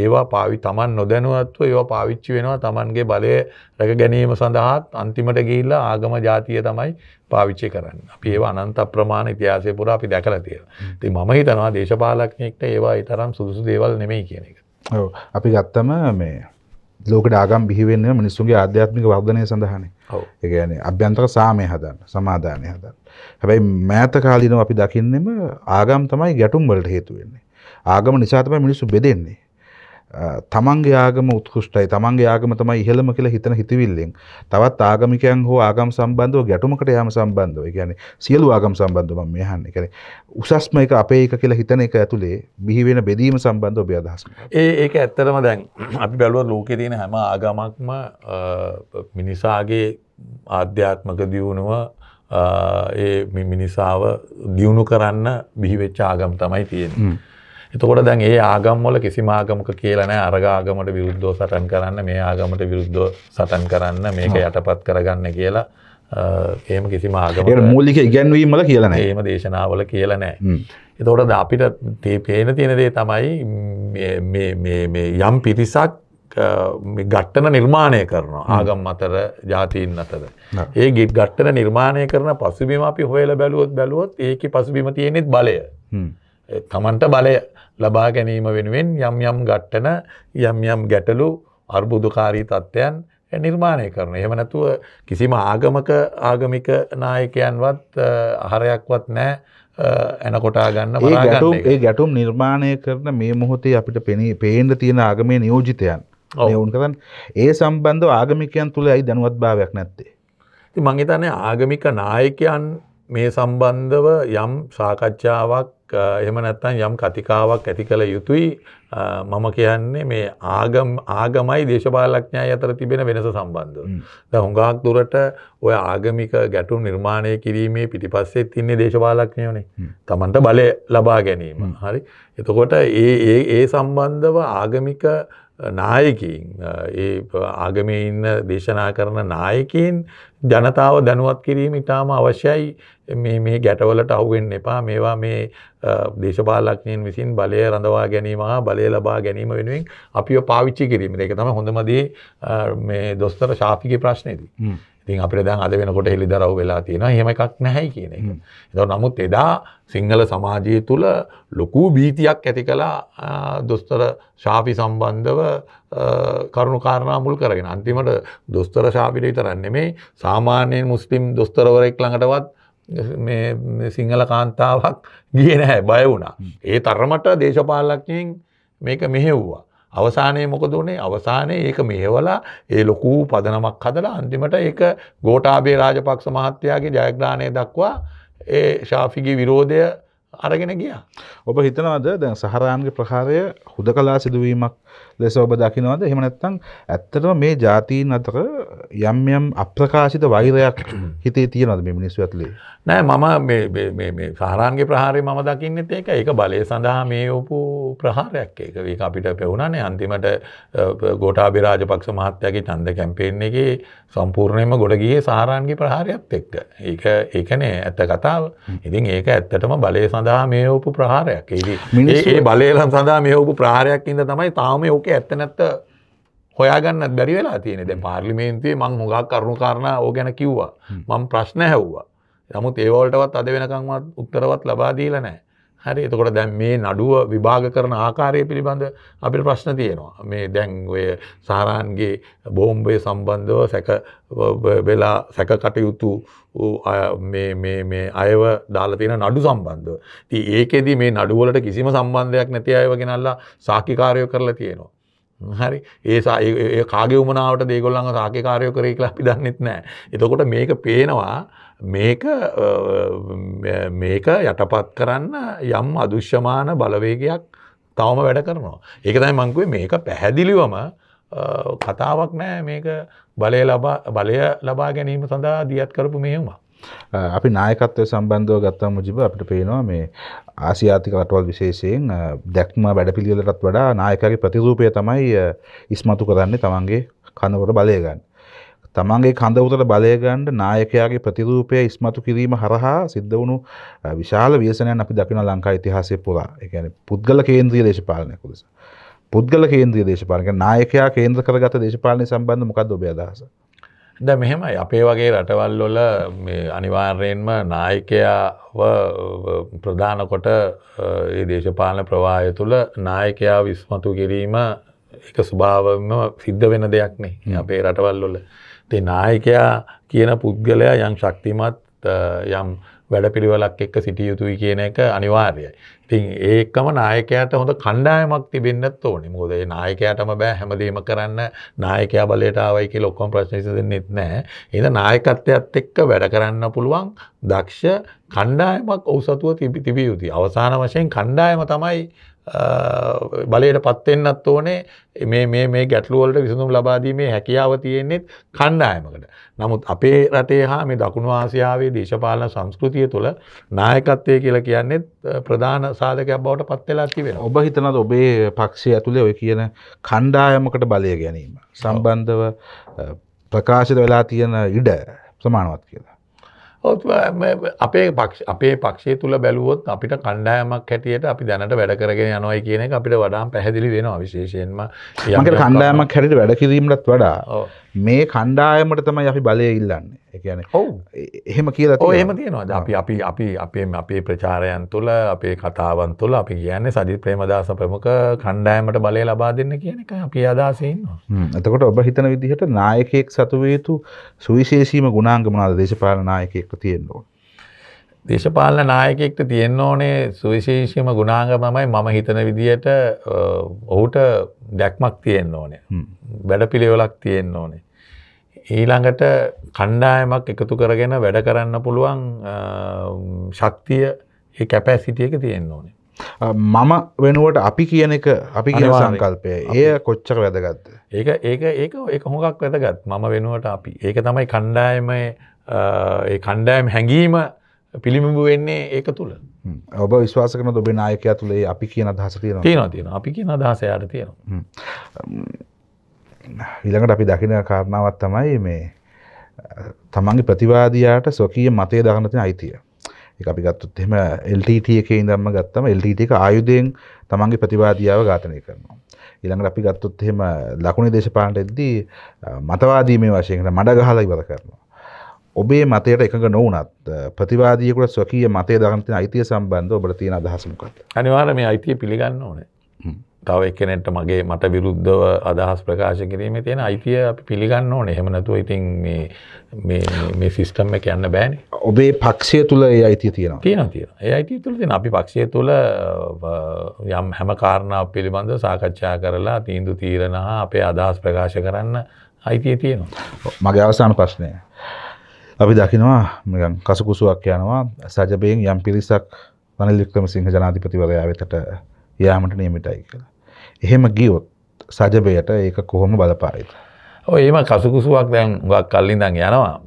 ඒවා පාවි තමන් නොදැනුවත්ව ඒවා පාවිච්චි වෙනවා තමන්ගේ බලය රැක ගැනීම සඳහාත් අන්තිමට ගිල්ල ආගම ජාතිය තමයි පාවිච්චි කරන්න අපි ඒවා අනන්ත ප්‍රමාණ ඉතිහාසය පුර අපි දැකල තිය ති මම හිතනවා දේශපාලක්නෙක්ට ඒවා ඉතරම් සුදුසු දේවල් නෙමෙයි කියන එක අපි ගත්තම මේ ලෝකට ආගම් බිහිවෙන්න මිනිස්සුන්ගේ අධ්‍යාත්මික වර්ධනය සඳහන ඒගැන අභ්‍යන්තක සාමය හදන්න සමාධානය හදන්න හැබැයි මෑත කාලීනව අපි දකින්නෙම ආගම් තමයි ගැටුම් වලට හේතුවෙන්නේ ආගම නිසාතම මිනිස්සු බෙදෙන්නේ තමන්ගේ ආගම උත්කෘෂ්ටයි තමන්ගේ ආගම තමයි ඉහළම කියලා හිතන හිතවිල්ලෙන් තවත් ආගමිකයන් හෝ ආගම් සම්බන්ධව ගැටුමකට යාම සම්බන්ධව. ඒ කියන්නේ සියලු ආගම් සම්බන්ධව මම මෙහන්නේ. ඒ කියන්නේ උසස්ම එක අපේ එක කියලා හිතන එක ඇතුලේ බිහි වෙන බෙදීම සම්බන්ධව ඔබේ අදහස්. ඒ ඒක ඇත්තටම දැන් අපි බැලුවා ලෝකේ තියෙන හැම ආගමක්ම මිනිසාගේ ආධ්‍යාත්මක දියුණුව ඒ මිනිසාව දියුණු කරන්න බිහිවෙච්ච ආගම් තමයි තියෙන්නේ. එතකොට දැන් ඒ ආගම්වල කිසි ආගමක කියලනෑ අරග ආගමට විරුද්ධෝ සටන් කරන්න මේ ආගමට විරුද්ධෝ සටන් කරන්න මේක යටපත් කරගන්න කියලා ඒම කිසිම ආගම මූලික ඉගැන්වීමල කියලන ඒම දේශනාවල කියලනෑ. එතකොට ද අපිට තේ පේන තියෙන දේ තමයි යම් පිරිසක් ගට්ටන නිර්මාණය කරන ආගම් අතර ජාතීන් අතර. ඒ ගිත් ගට්ටන නිර්මාණය කරන පසුබිම අපි හොයල බැලුවොත් බැලුවොත් ඒක පසුබිම තියෙනෙත් බලය. තමන්ට බලය ලබා ගැනීම වෙනුවෙන් යම් යම් ගට්ටන යම් යම් ගැටලු අර්බුදුකාරී තත්ත්වයන් නිර්මාණය කරන. එහෙම නැතුව කිසිම ආගමක ආගමික නායකයන්වත් අහරයක්වත් නෑ ඇනකොටා ගන්න ගැටුම් ඒ ගැටුම් නිර්මාණය කරන මේ මොහොතේ අපිට පෙනී පේන්ඩ තියෙන ආගමේ නියෝජිතයන් ඔවුන් කරන්න ඒ සම්බන්ධ ආගමිකයන් තුළ ඇයි දැනුවත් භාවයක් නැත්තේ. මංහිතන්නේ ආගමික නායකයන් මේ සම්බන්ධව යම් සාකච්ඡාවක් එහම නැත්තන් යම් කතිකාවක් ඇති කළ යුතුයි මම කියන්නේ මේ ආගම් ආගමයි දේශපාලඥය අතර තිබෙන වෙනස සම්බන්ධ. ද හුඟක් දුරට ඔය ආගමික ගැටු නිර්මාණය කිරීමේ පිටිපස්සේ තින්නේ දේශපාලඥයනේ තමන්ට බලය ලබා ගැනීම හරි එතකොට ඒ ඒ සම්බන්ධව ආගමික නායකින් ඒ ආගමේ ඉන්න දේශනා කරන නායකයින් ජනතාව දැනුවත් කිරීම ඉතාම අවශ්‍යයි මේ ගැටවලට අහුවෙන් එපා මේවා මේ දේශපාලක්ඥයෙන් විසින් බලය රඳවා ගැනීම හා බලය ලබා ගැනීම වෙනුවෙන් අපිව පාවිච්චි කිරීම එක තම හොඳමදේ මේ දොස්තර ශාපික ප්‍රශ්නයදී. ඉතින් අපිට දැන් අද වෙනකොට හෙළිදරව් වෙලා තියෙනවා එහෙම එකක් නැහැ කියන එක. එතකොට නමුත් එදා සිංහල සමාජය තුල ලොකු බීතියක් ඇති කළා දොස්තර ශාපි සම්බන්ධව කරුණු කාරණා මුල් කරගෙන. අන්තිමට දොස්තර ශාපිට විතරක් නෙමෙයි සාමාන්‍යයෙන් මුස්ලිම් දොස්තරවරයෙක් ළඟටවත් මේ සිංහල කාන්තාවක් ගියේ නැහැ බය වුණා. ඒ තරමට දේශපාලනඥයින් මේක මෙහෙව්වා. අවසානයේ මොකද වනේ අවසානයේ ඒක මෙහෙවලා ඒ ලොකූ පදනමක් හදලා අන්තිමට ඒක ගෝටාබේ රාජපක්ෂ මහත්තයාගේ ජයග්‍රාණය දක්වා ඒ ශාෆිගේ විරෝධය අරගෙන ගියා. ඔබ හිතනවාද දැන් සහරාන්ගේ ප්‍රහාරය හුද කලා සිදුවීමක් ලෙස ඔබ දකිනවද එහෙම නැත්නම් ඇත්තටම මේ ජාතීන් අතර යම් යම් අප්‍රකාශිත වෛරයක් හිතේ තියෙනවද මේ මිනිස්සු ඇතුලේ නෑ මම මේ මේ මේ සහරාන්ගේ ප්‍රහාරය මම දකින්නෙත් ඒක ඒක බලය සඳහා මේ වපු ප්‍රහාරයක් ඒක ඒක අපිට පෙවුණානේ අන්තිමට ගෝඨාභය රාජපක්ෂ මහත්තයාගේ ඡන්ද කැම්පේන් එකේ සම්පූර්ණයෙන්ම ගොඩ ගියේ සහරාන්ගේ ප්‍රහාරයත් එක්ක ඒක ඒකනේ ඇත්ත කතාව ඉතින් ඒක ඇත්තටම බලය සඳහා මේ වපු ප්‍රහාරයක් ඒ ඒ බලය සඳහා මේ වපු ප්‍රහාරයක් ඉඳ තමයි තාම මම ඕක ඇත්තනැත්ත හොයාගන්නත් බැරි වෙලා තියෙන දැ පාර්ලිමේන්තිේ මං හොගක් කරුණු කාරණා ඕ ගැන කිව්වා මං ප්‍රශ්න හැව්වා නමුත් ඒවල්ටවත් අද වෙනකංවත් උත්තරවත් ලබාදීල නෑ හරි එතකොට දැන් මේ නඩුව විභාග කරන ආකාරය පිළිබඳ අපිට ප්‍රශ්න තියෙනවා මේ දැන් ඔය සාරාන්ගේ බෝම්බය සම්බන්ධව සැක වෙලා සැක කටයුතු මේ අයව දාලා තියෙන නඩු සම්බන්ධව. ඉතින් ඒකෙදි මේ නඩුවලට කිසිම සම්බන්ධයක් නැති අයව ගෙනල්ලා සාක්ෂිකාරයෝ කරලා තියෙනවා. හරි ඒසා ඒ කාගේ උමනාවට දේගොල්ලන් සාකකාරය කරේ කියලා අපි දන්නෙත් නෑ. එතකොට මේක පේනවා මේක මේක යටපත් කරන්න යම් අදුශ්‍යමාන බලවේගයක් තවම වැඩ කරනවා. ඒක තමයි මංකුවේ මේක පැහැදිලිවම කතාවක් නෑ මේක බලය ලබා බලය ලබා ගැනීම සඳහා දියත් කරපු මෙහෙමක්. අපි නායකත්වය සම්බන්ධව ගත්තා මුජිබ අපිට පේනවා මේ ආසියාතික රටවල් විශේෂයෙන් දැක්ම වැඩපිළිවෙලටත් වඩා නායකගේ ප්‍රතිරූපය තමයි ඉස්මතු කරන්නේ තමන්ගේ කනකොට බලය ගන්න. තමන්ගේ කඳ උතට බලය ගන්න නායකයාගේ ප්‍රතිරූපය ඉස්මතු කිරීම හරහා සිද්ධ වුණු විශාල ව්‍යසනයන් අපි දකින ලංකා ඉතිහාසය පුරා. ඒ කියන්නේ පුද්ගල කේන්ද්‍රීය දේශපාලනයක් ලෙස. පුද්ගල කේන්ද්‍රීය දේශපාලනය. නායකයා කේන්ද්‍ර කරගත දේශපාලනය සම්බන්ධ මොකක්ද ඔබේ අදහස? ද මෙහෙමයි අපේ වගේ රටවල්ලොල අනිවාර්යෙන්ම නායකයාව ප්‍රධානකොට ඒ දේශපාලන ප්‍රවාය තුළ නායකයා විස්මතු කිරීම එක ස්වභාවම සිද්ධ වෙන දෙයක් නේ අපේ රටවල්ලොල ති නායකයා කියන පුද්ගලයා යම් ශක්තිමත් යම් වැඩපිළිවෙලක් එක්ක සිටිය යුතුයි කියන එක අනිවාර්යයි. ඉතින් ඒකම නායකයාට හොඳ කණ්ඩායමක් තිබෙන්නත් ඕනේ. මොකද ඒ නායකයාටම බෑ හැමදේම කරන්න නායකයා බලයට ආවයි කියලා ඔක්කොම ප්‍රශ්න විසඳෙන්නෙත් නැහැ. ඒක නායකත්වයත් එක්ක වැඩ කරන්න පුළුවන් දක්ෂ කණ්ඩායමක් ඔව් සතුව තිබිය යුතුයි. අවසාන වශයෙන් කණ්ඩායම තමයි බලයට පත්වෙන්නත් ඕනේ මේ මේ ගැටලුවලට විසඳුම් ලබාදීමේ හැකියාව තියෙන්නේෙත් කණ්ඩායමකට. නමුත් අපේ රටේ හා මේ දකුණු ආසියාවේ දේශපාලන සංස්කෘතිය තුළ නායකත්වය කියලා කියන්නේත් ප්‍රධාන සාධකයක් බවට පත්වෙලා තිවෙන. ඔබ හිතනද ඔබේ පක්ෂය ඇතුළේ ඔය කියන කණ්ඩායමකට බලය ගැනීම. සම්බන්ධව ප්‍රකාශිත වෙලා තියෙන ඉඩ සමානවත් කියලා. අපේ පක්ෂ අපේ පක්ෂය තුළ බැලුවොත් අපිට කණ්ඩායමක් හැටියට අපි දැනට වැඩ කරගෙන යනොයි කියන එක අපිට වඩාම් පැහැදිලි වෙනවා විශේෂයෙන්ම යකට කණ්ඩායමක් හැට වැඩ කිරීමටත් වඩා මේ කණ්ඩායමට තමයි අපි බලය ඉල්ලන්නේ එකන එහෙම කියලා එහෙම තියෙනවා අපි අපි අපි අපේ අපේ ප්‍රචාරයන් තුළ අපේ කතාවන් තුළ අපි කියන්නේ සජි ප්‍රේමදාස ප්‍රමුඛ කණ්ඩායමට බලය ලබා දෙන්න කියන එක අපි අදාසයන්නවා එතකොට ඔබ හිතන විදිහට නායකයෙක් සතුවේතු සුවිශේෂීම ගුණාංගමනාද දේශපාල නායකයෙක්ට තියෙන්නවා දේශපාලන නායකෙක්ට තියෙන්න ඕනේ සුවිශේෂීම ගුණාංග මමයි මම හිතන විදිහට ඔහුට දැක්මක් තියෙන්න ඕනේ වැඩ පිළිවෙලක් තියෙන්න ඕනේ ඊළඟට කණ්ඩායමක් එකතු කරගෙන වැඩ කරන්න පුළුවන් ශක්තිය ඒ කැපෑ සිටියක තියෙන්න ඕනේ. මම වෙනුවට අපි කියන එක අපි කියන සංකල්පය ඒ කොච්චර වැදගත්ද. ඒක ඒක ඒක ඒක හොඟක් වැදගත් මම වෙනුවට අපි ඒක තමයි කණ්ඩායම කණ්ඩායම් හැඟීම පිළිමිඹු වෙන්නේ ඒක තුළ. ඔබ විශ්වාස කරන ඔබේ නායකයා තුළේ අපි කියන අදහස තියෙනවා තියෙනවා තියෙනවා අපි කියන අදහස යාට තියෙනවා. ඊළඟට අපි දකින කාරණාවත් තමයි මේ තමන්ගේ ප්‍රතිවාදයාට සොකීය මතය දකින තියෙන අයිතිය. ඒක අපි ගත්තොත් එහෙම LTT එකේ ඉඳන්ම ගත්තම LTT එක ආයුධයෙන් තමන්ගේ ප්‍රතිවාදියාව ඝාතනය කරනවා. ඊළඟට අපි ගත්තොත් එහෙම ලකුණේ දේශපාලනයේදී මතවාදී මේ වශයෙන් මඩ ගහලා ඉවර කරනවා. ඔබේ මතයට එකඟ නොවනත් ප්‍රතිවාදියෙකුට ස්වකීය මතය දකින තියෙන අයිතිය සම්බන්ධව ඔබට තියෙන අදහස මොකක්ද? අනිවාර්යයෙන් මේ අයිතිය පිළිගන්න ඕනේ. තව එකනෙට මගේ මට විරුද්ධව අදහස් ප්‍රකාශ කිරීම තියෙන අයිතිය අපි පිළිගන්න ඕන එහෙමනතුව ඉතින් මේ සිිස්ටම්ම කියන්න බෑන ඔබේ පක්ෂය තුළ ඒ අයිති තියෙන තියෙන තියෙන ඒ අයිති තුළ තින අපි පක්ෂය තුළ යම් හැම කාරණාව පිළිබඳ සාකච්ඡා කරලා තීන්දු තීරණ අපේ අදහස් ප්‍රකාශ කරන්න අයිතිය තියෙනවා මගේ අවසාන ප්‍රශ්නය අපි දකිනවා කසකුසුවක් යනවා සජබයෙන් යම් පිරිසක් වනල් වික්‍රම සිංහ ජනාධිපතිවරයා වෙතට යාමට නියමිතයි කියලා. එහෙම ගියොත් සජබයට ඒක කොහොම බලපායිද. ඒම කසුකුසුවක් දැන් ගක් කල්ලිඳන් යනවා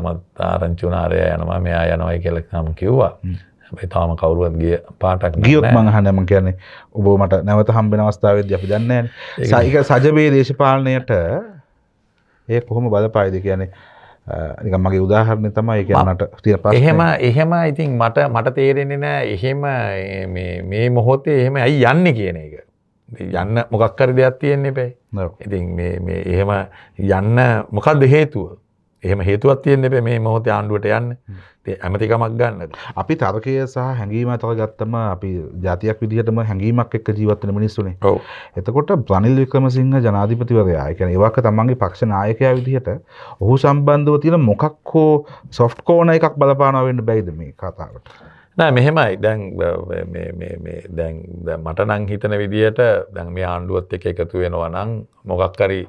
මමත් ආරංචුනාරය යනවා මෙයා යනවයි කෙලෙක්නම් කිව්වා. තාම කවරුවත් ගිය පාටක් ගියොත් මහනම කියන්නේ ඔබ මට නැවත හම්බෙන අවස්ථාවද අපි දන්න සයික සජබේ දේශපාලනයට ඒ කොහොම බලපායිද කියන්නේ නික මගේ උදාහරණය තමයි කියන්නට තිය ප එහෙම එහෙම ඉතින් මට මට තේරෙන්නේ නෑ එහෙම මේ මොහොතේ එහෙම ඇයි යන්න කියන එක යන්න මොකක්කර දෙයක් තියෙන්නේ පැයි ඉතින් එහෙම යන්න මොකක් දෙහේතුව එහෙම හේතුවත් තියෙන්න්න එපේ මේ මොහොත ආණ්ඩුවට යන්න ඇමතිකමක් ගන්නද. අපි තර්කය සහ හැඟීම තර ගත්තම අපි ජාතියක් විදිහටම හැඟීමක් එක් ජීවත්වන මිනිස්සුනේ ඔව එතකොට ප්‍රනිල් වික්‍රමසිංහ ජනාධිපතිවරයා එකන ඒවක තමන්ගේ පක්ෂ නායකයා විදිහට ඔහු සම්බන්ධව තියෙන මොකක් හෝ සොෆ්ට් කෝන එකක් බලපානාවෙන්ට බැයිද මේ කතාවට. නෑ මෙහෙමයි දැන් දැන් මට නං හිතන විදිහට දැන් මේ ආණ්ඩුවත් එක එකතු වෙනවා නං මොකක්කරී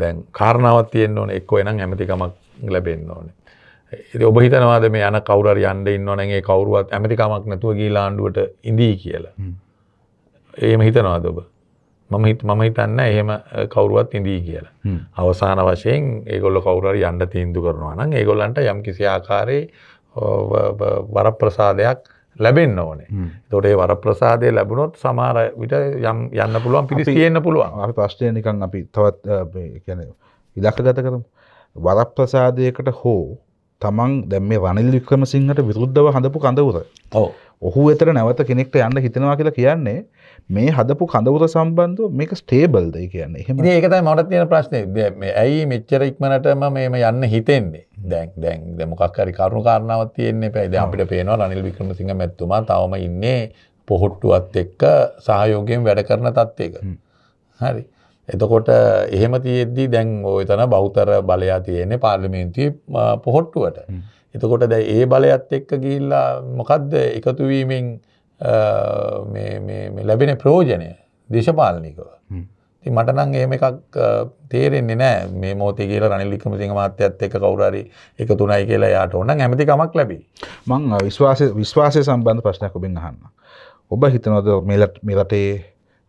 දැන් කාරණාවත් තියෙන්න්න ඕන එක්ක එනම් ඇමතිකමක් ලැබෙන්න්න ඕන. එති ඔබ හිතනවාද මේ යන කවුර යන්ඩ ඉන්නවනගේ කවරුවත් ඇමතිකමක් නැතුව ගී ලාණ්ඩුවට ඉඳී කියලා. ඒම හිතනවාද ඔබ මම හිත් මම හිතන්න එහෙම කවරුවත් ඉඳී කියලා. අවසාන වශයෙන් ඒගොල්ල කවුර යන්න තීන්දු කරනවා නම් ඒගොල්ලන්ට යම් කිසි ආකාරයේ වර ප්‍රසාදයක් ලැබෙන්න්න ඕනේ තොටේ වර ප්‍රසාදය ලැබුණොත් සමාර විට යම් යන්න පුළුවන් පිරිි තියෙන්න්න පුළුවන් අපි ප්‍රශ්ටයනිකන් අපි තවත් කැන ඉලක්ක ගත කරම් වරප්‍රසාදයකට හෝ තමන් දැම රනිල් වික්‍රම සිංහට විරුද්ධව හඳපු කඳවුර ඔව ඔහු එතර නැවත කෙනෙක්ට යන්න හිතනවා කියලා කියන්නේ මේ හදපු කඳවුර සම්බන්ධ මේක ස්ටේබල්ද කියන්නේ එහෙම ඒකතයි මට තියෙන ප්‍රශ්නේ ඇයි මෙච්චර ඉක්මනටම මේම යන්න හිතෙන්නේ දැන් දැන් දැන් මොකක් හරි කරුණු කාරණාවක් තියෙන්නේ පැයි දැන් අපිට පේනවා රනිල් වික්‍රමසිංහ මැතිතුමා තවම ඉන්නේ පොහොට්ටුවත් එක්ක සහයෝගයෙන් වැඩ කරන තත්ත්වයක හරි එතකොට එහෙම තියෙද්දී දැන් ওই තන බෞතර බලයා තියෙන්නේ පාර්ලිමේන්තුවේ පොහොට්ටුවට එතකොට දැ ඒ බලයත් එක්ක ගිල්ලා මොකක්ද එකතුවීමෙන් ලැබෙන ප්‍රෝජනය දේශපාලනිකව. ති මටනං ඒම එකක් තේරෙන්නේ නෑ මේ මෝති කියල රනිල්ලික්ම සිංහ මාත්‍යත් එක කවුරරි එක තුනයි කියලා යාට ඔන්න ඇමතිකමක් ලැබි. මං විශ්වාසය සම්බන්ධ ප්‍රශ්නයක් ඔබෙන් අහන්න. ඔබ හිතනොද මෙලටේ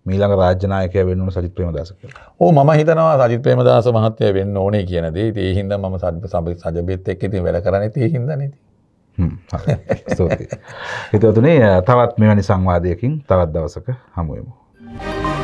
මීළඟ රාජ්‍යනායකය වෙන්නුන සජිත් ප්‍රේමදාස කියලා. ඕ මම හිතනවා සජිත් ප්‍රේමදාස මහත්තයා වෙන්න ඕනේ කියන දේ. ඉතින් ඒ හින්දා මම සජබෙත් එක්ක ඉතින් වැඩ කරන්නේ ඒ හින්දා නේද? හ්ම්. ස්තුතියි. හිතවතුනේ තවත් මෙවැනි සංවාදයකින් තවත් දවසක හමු වෙමු.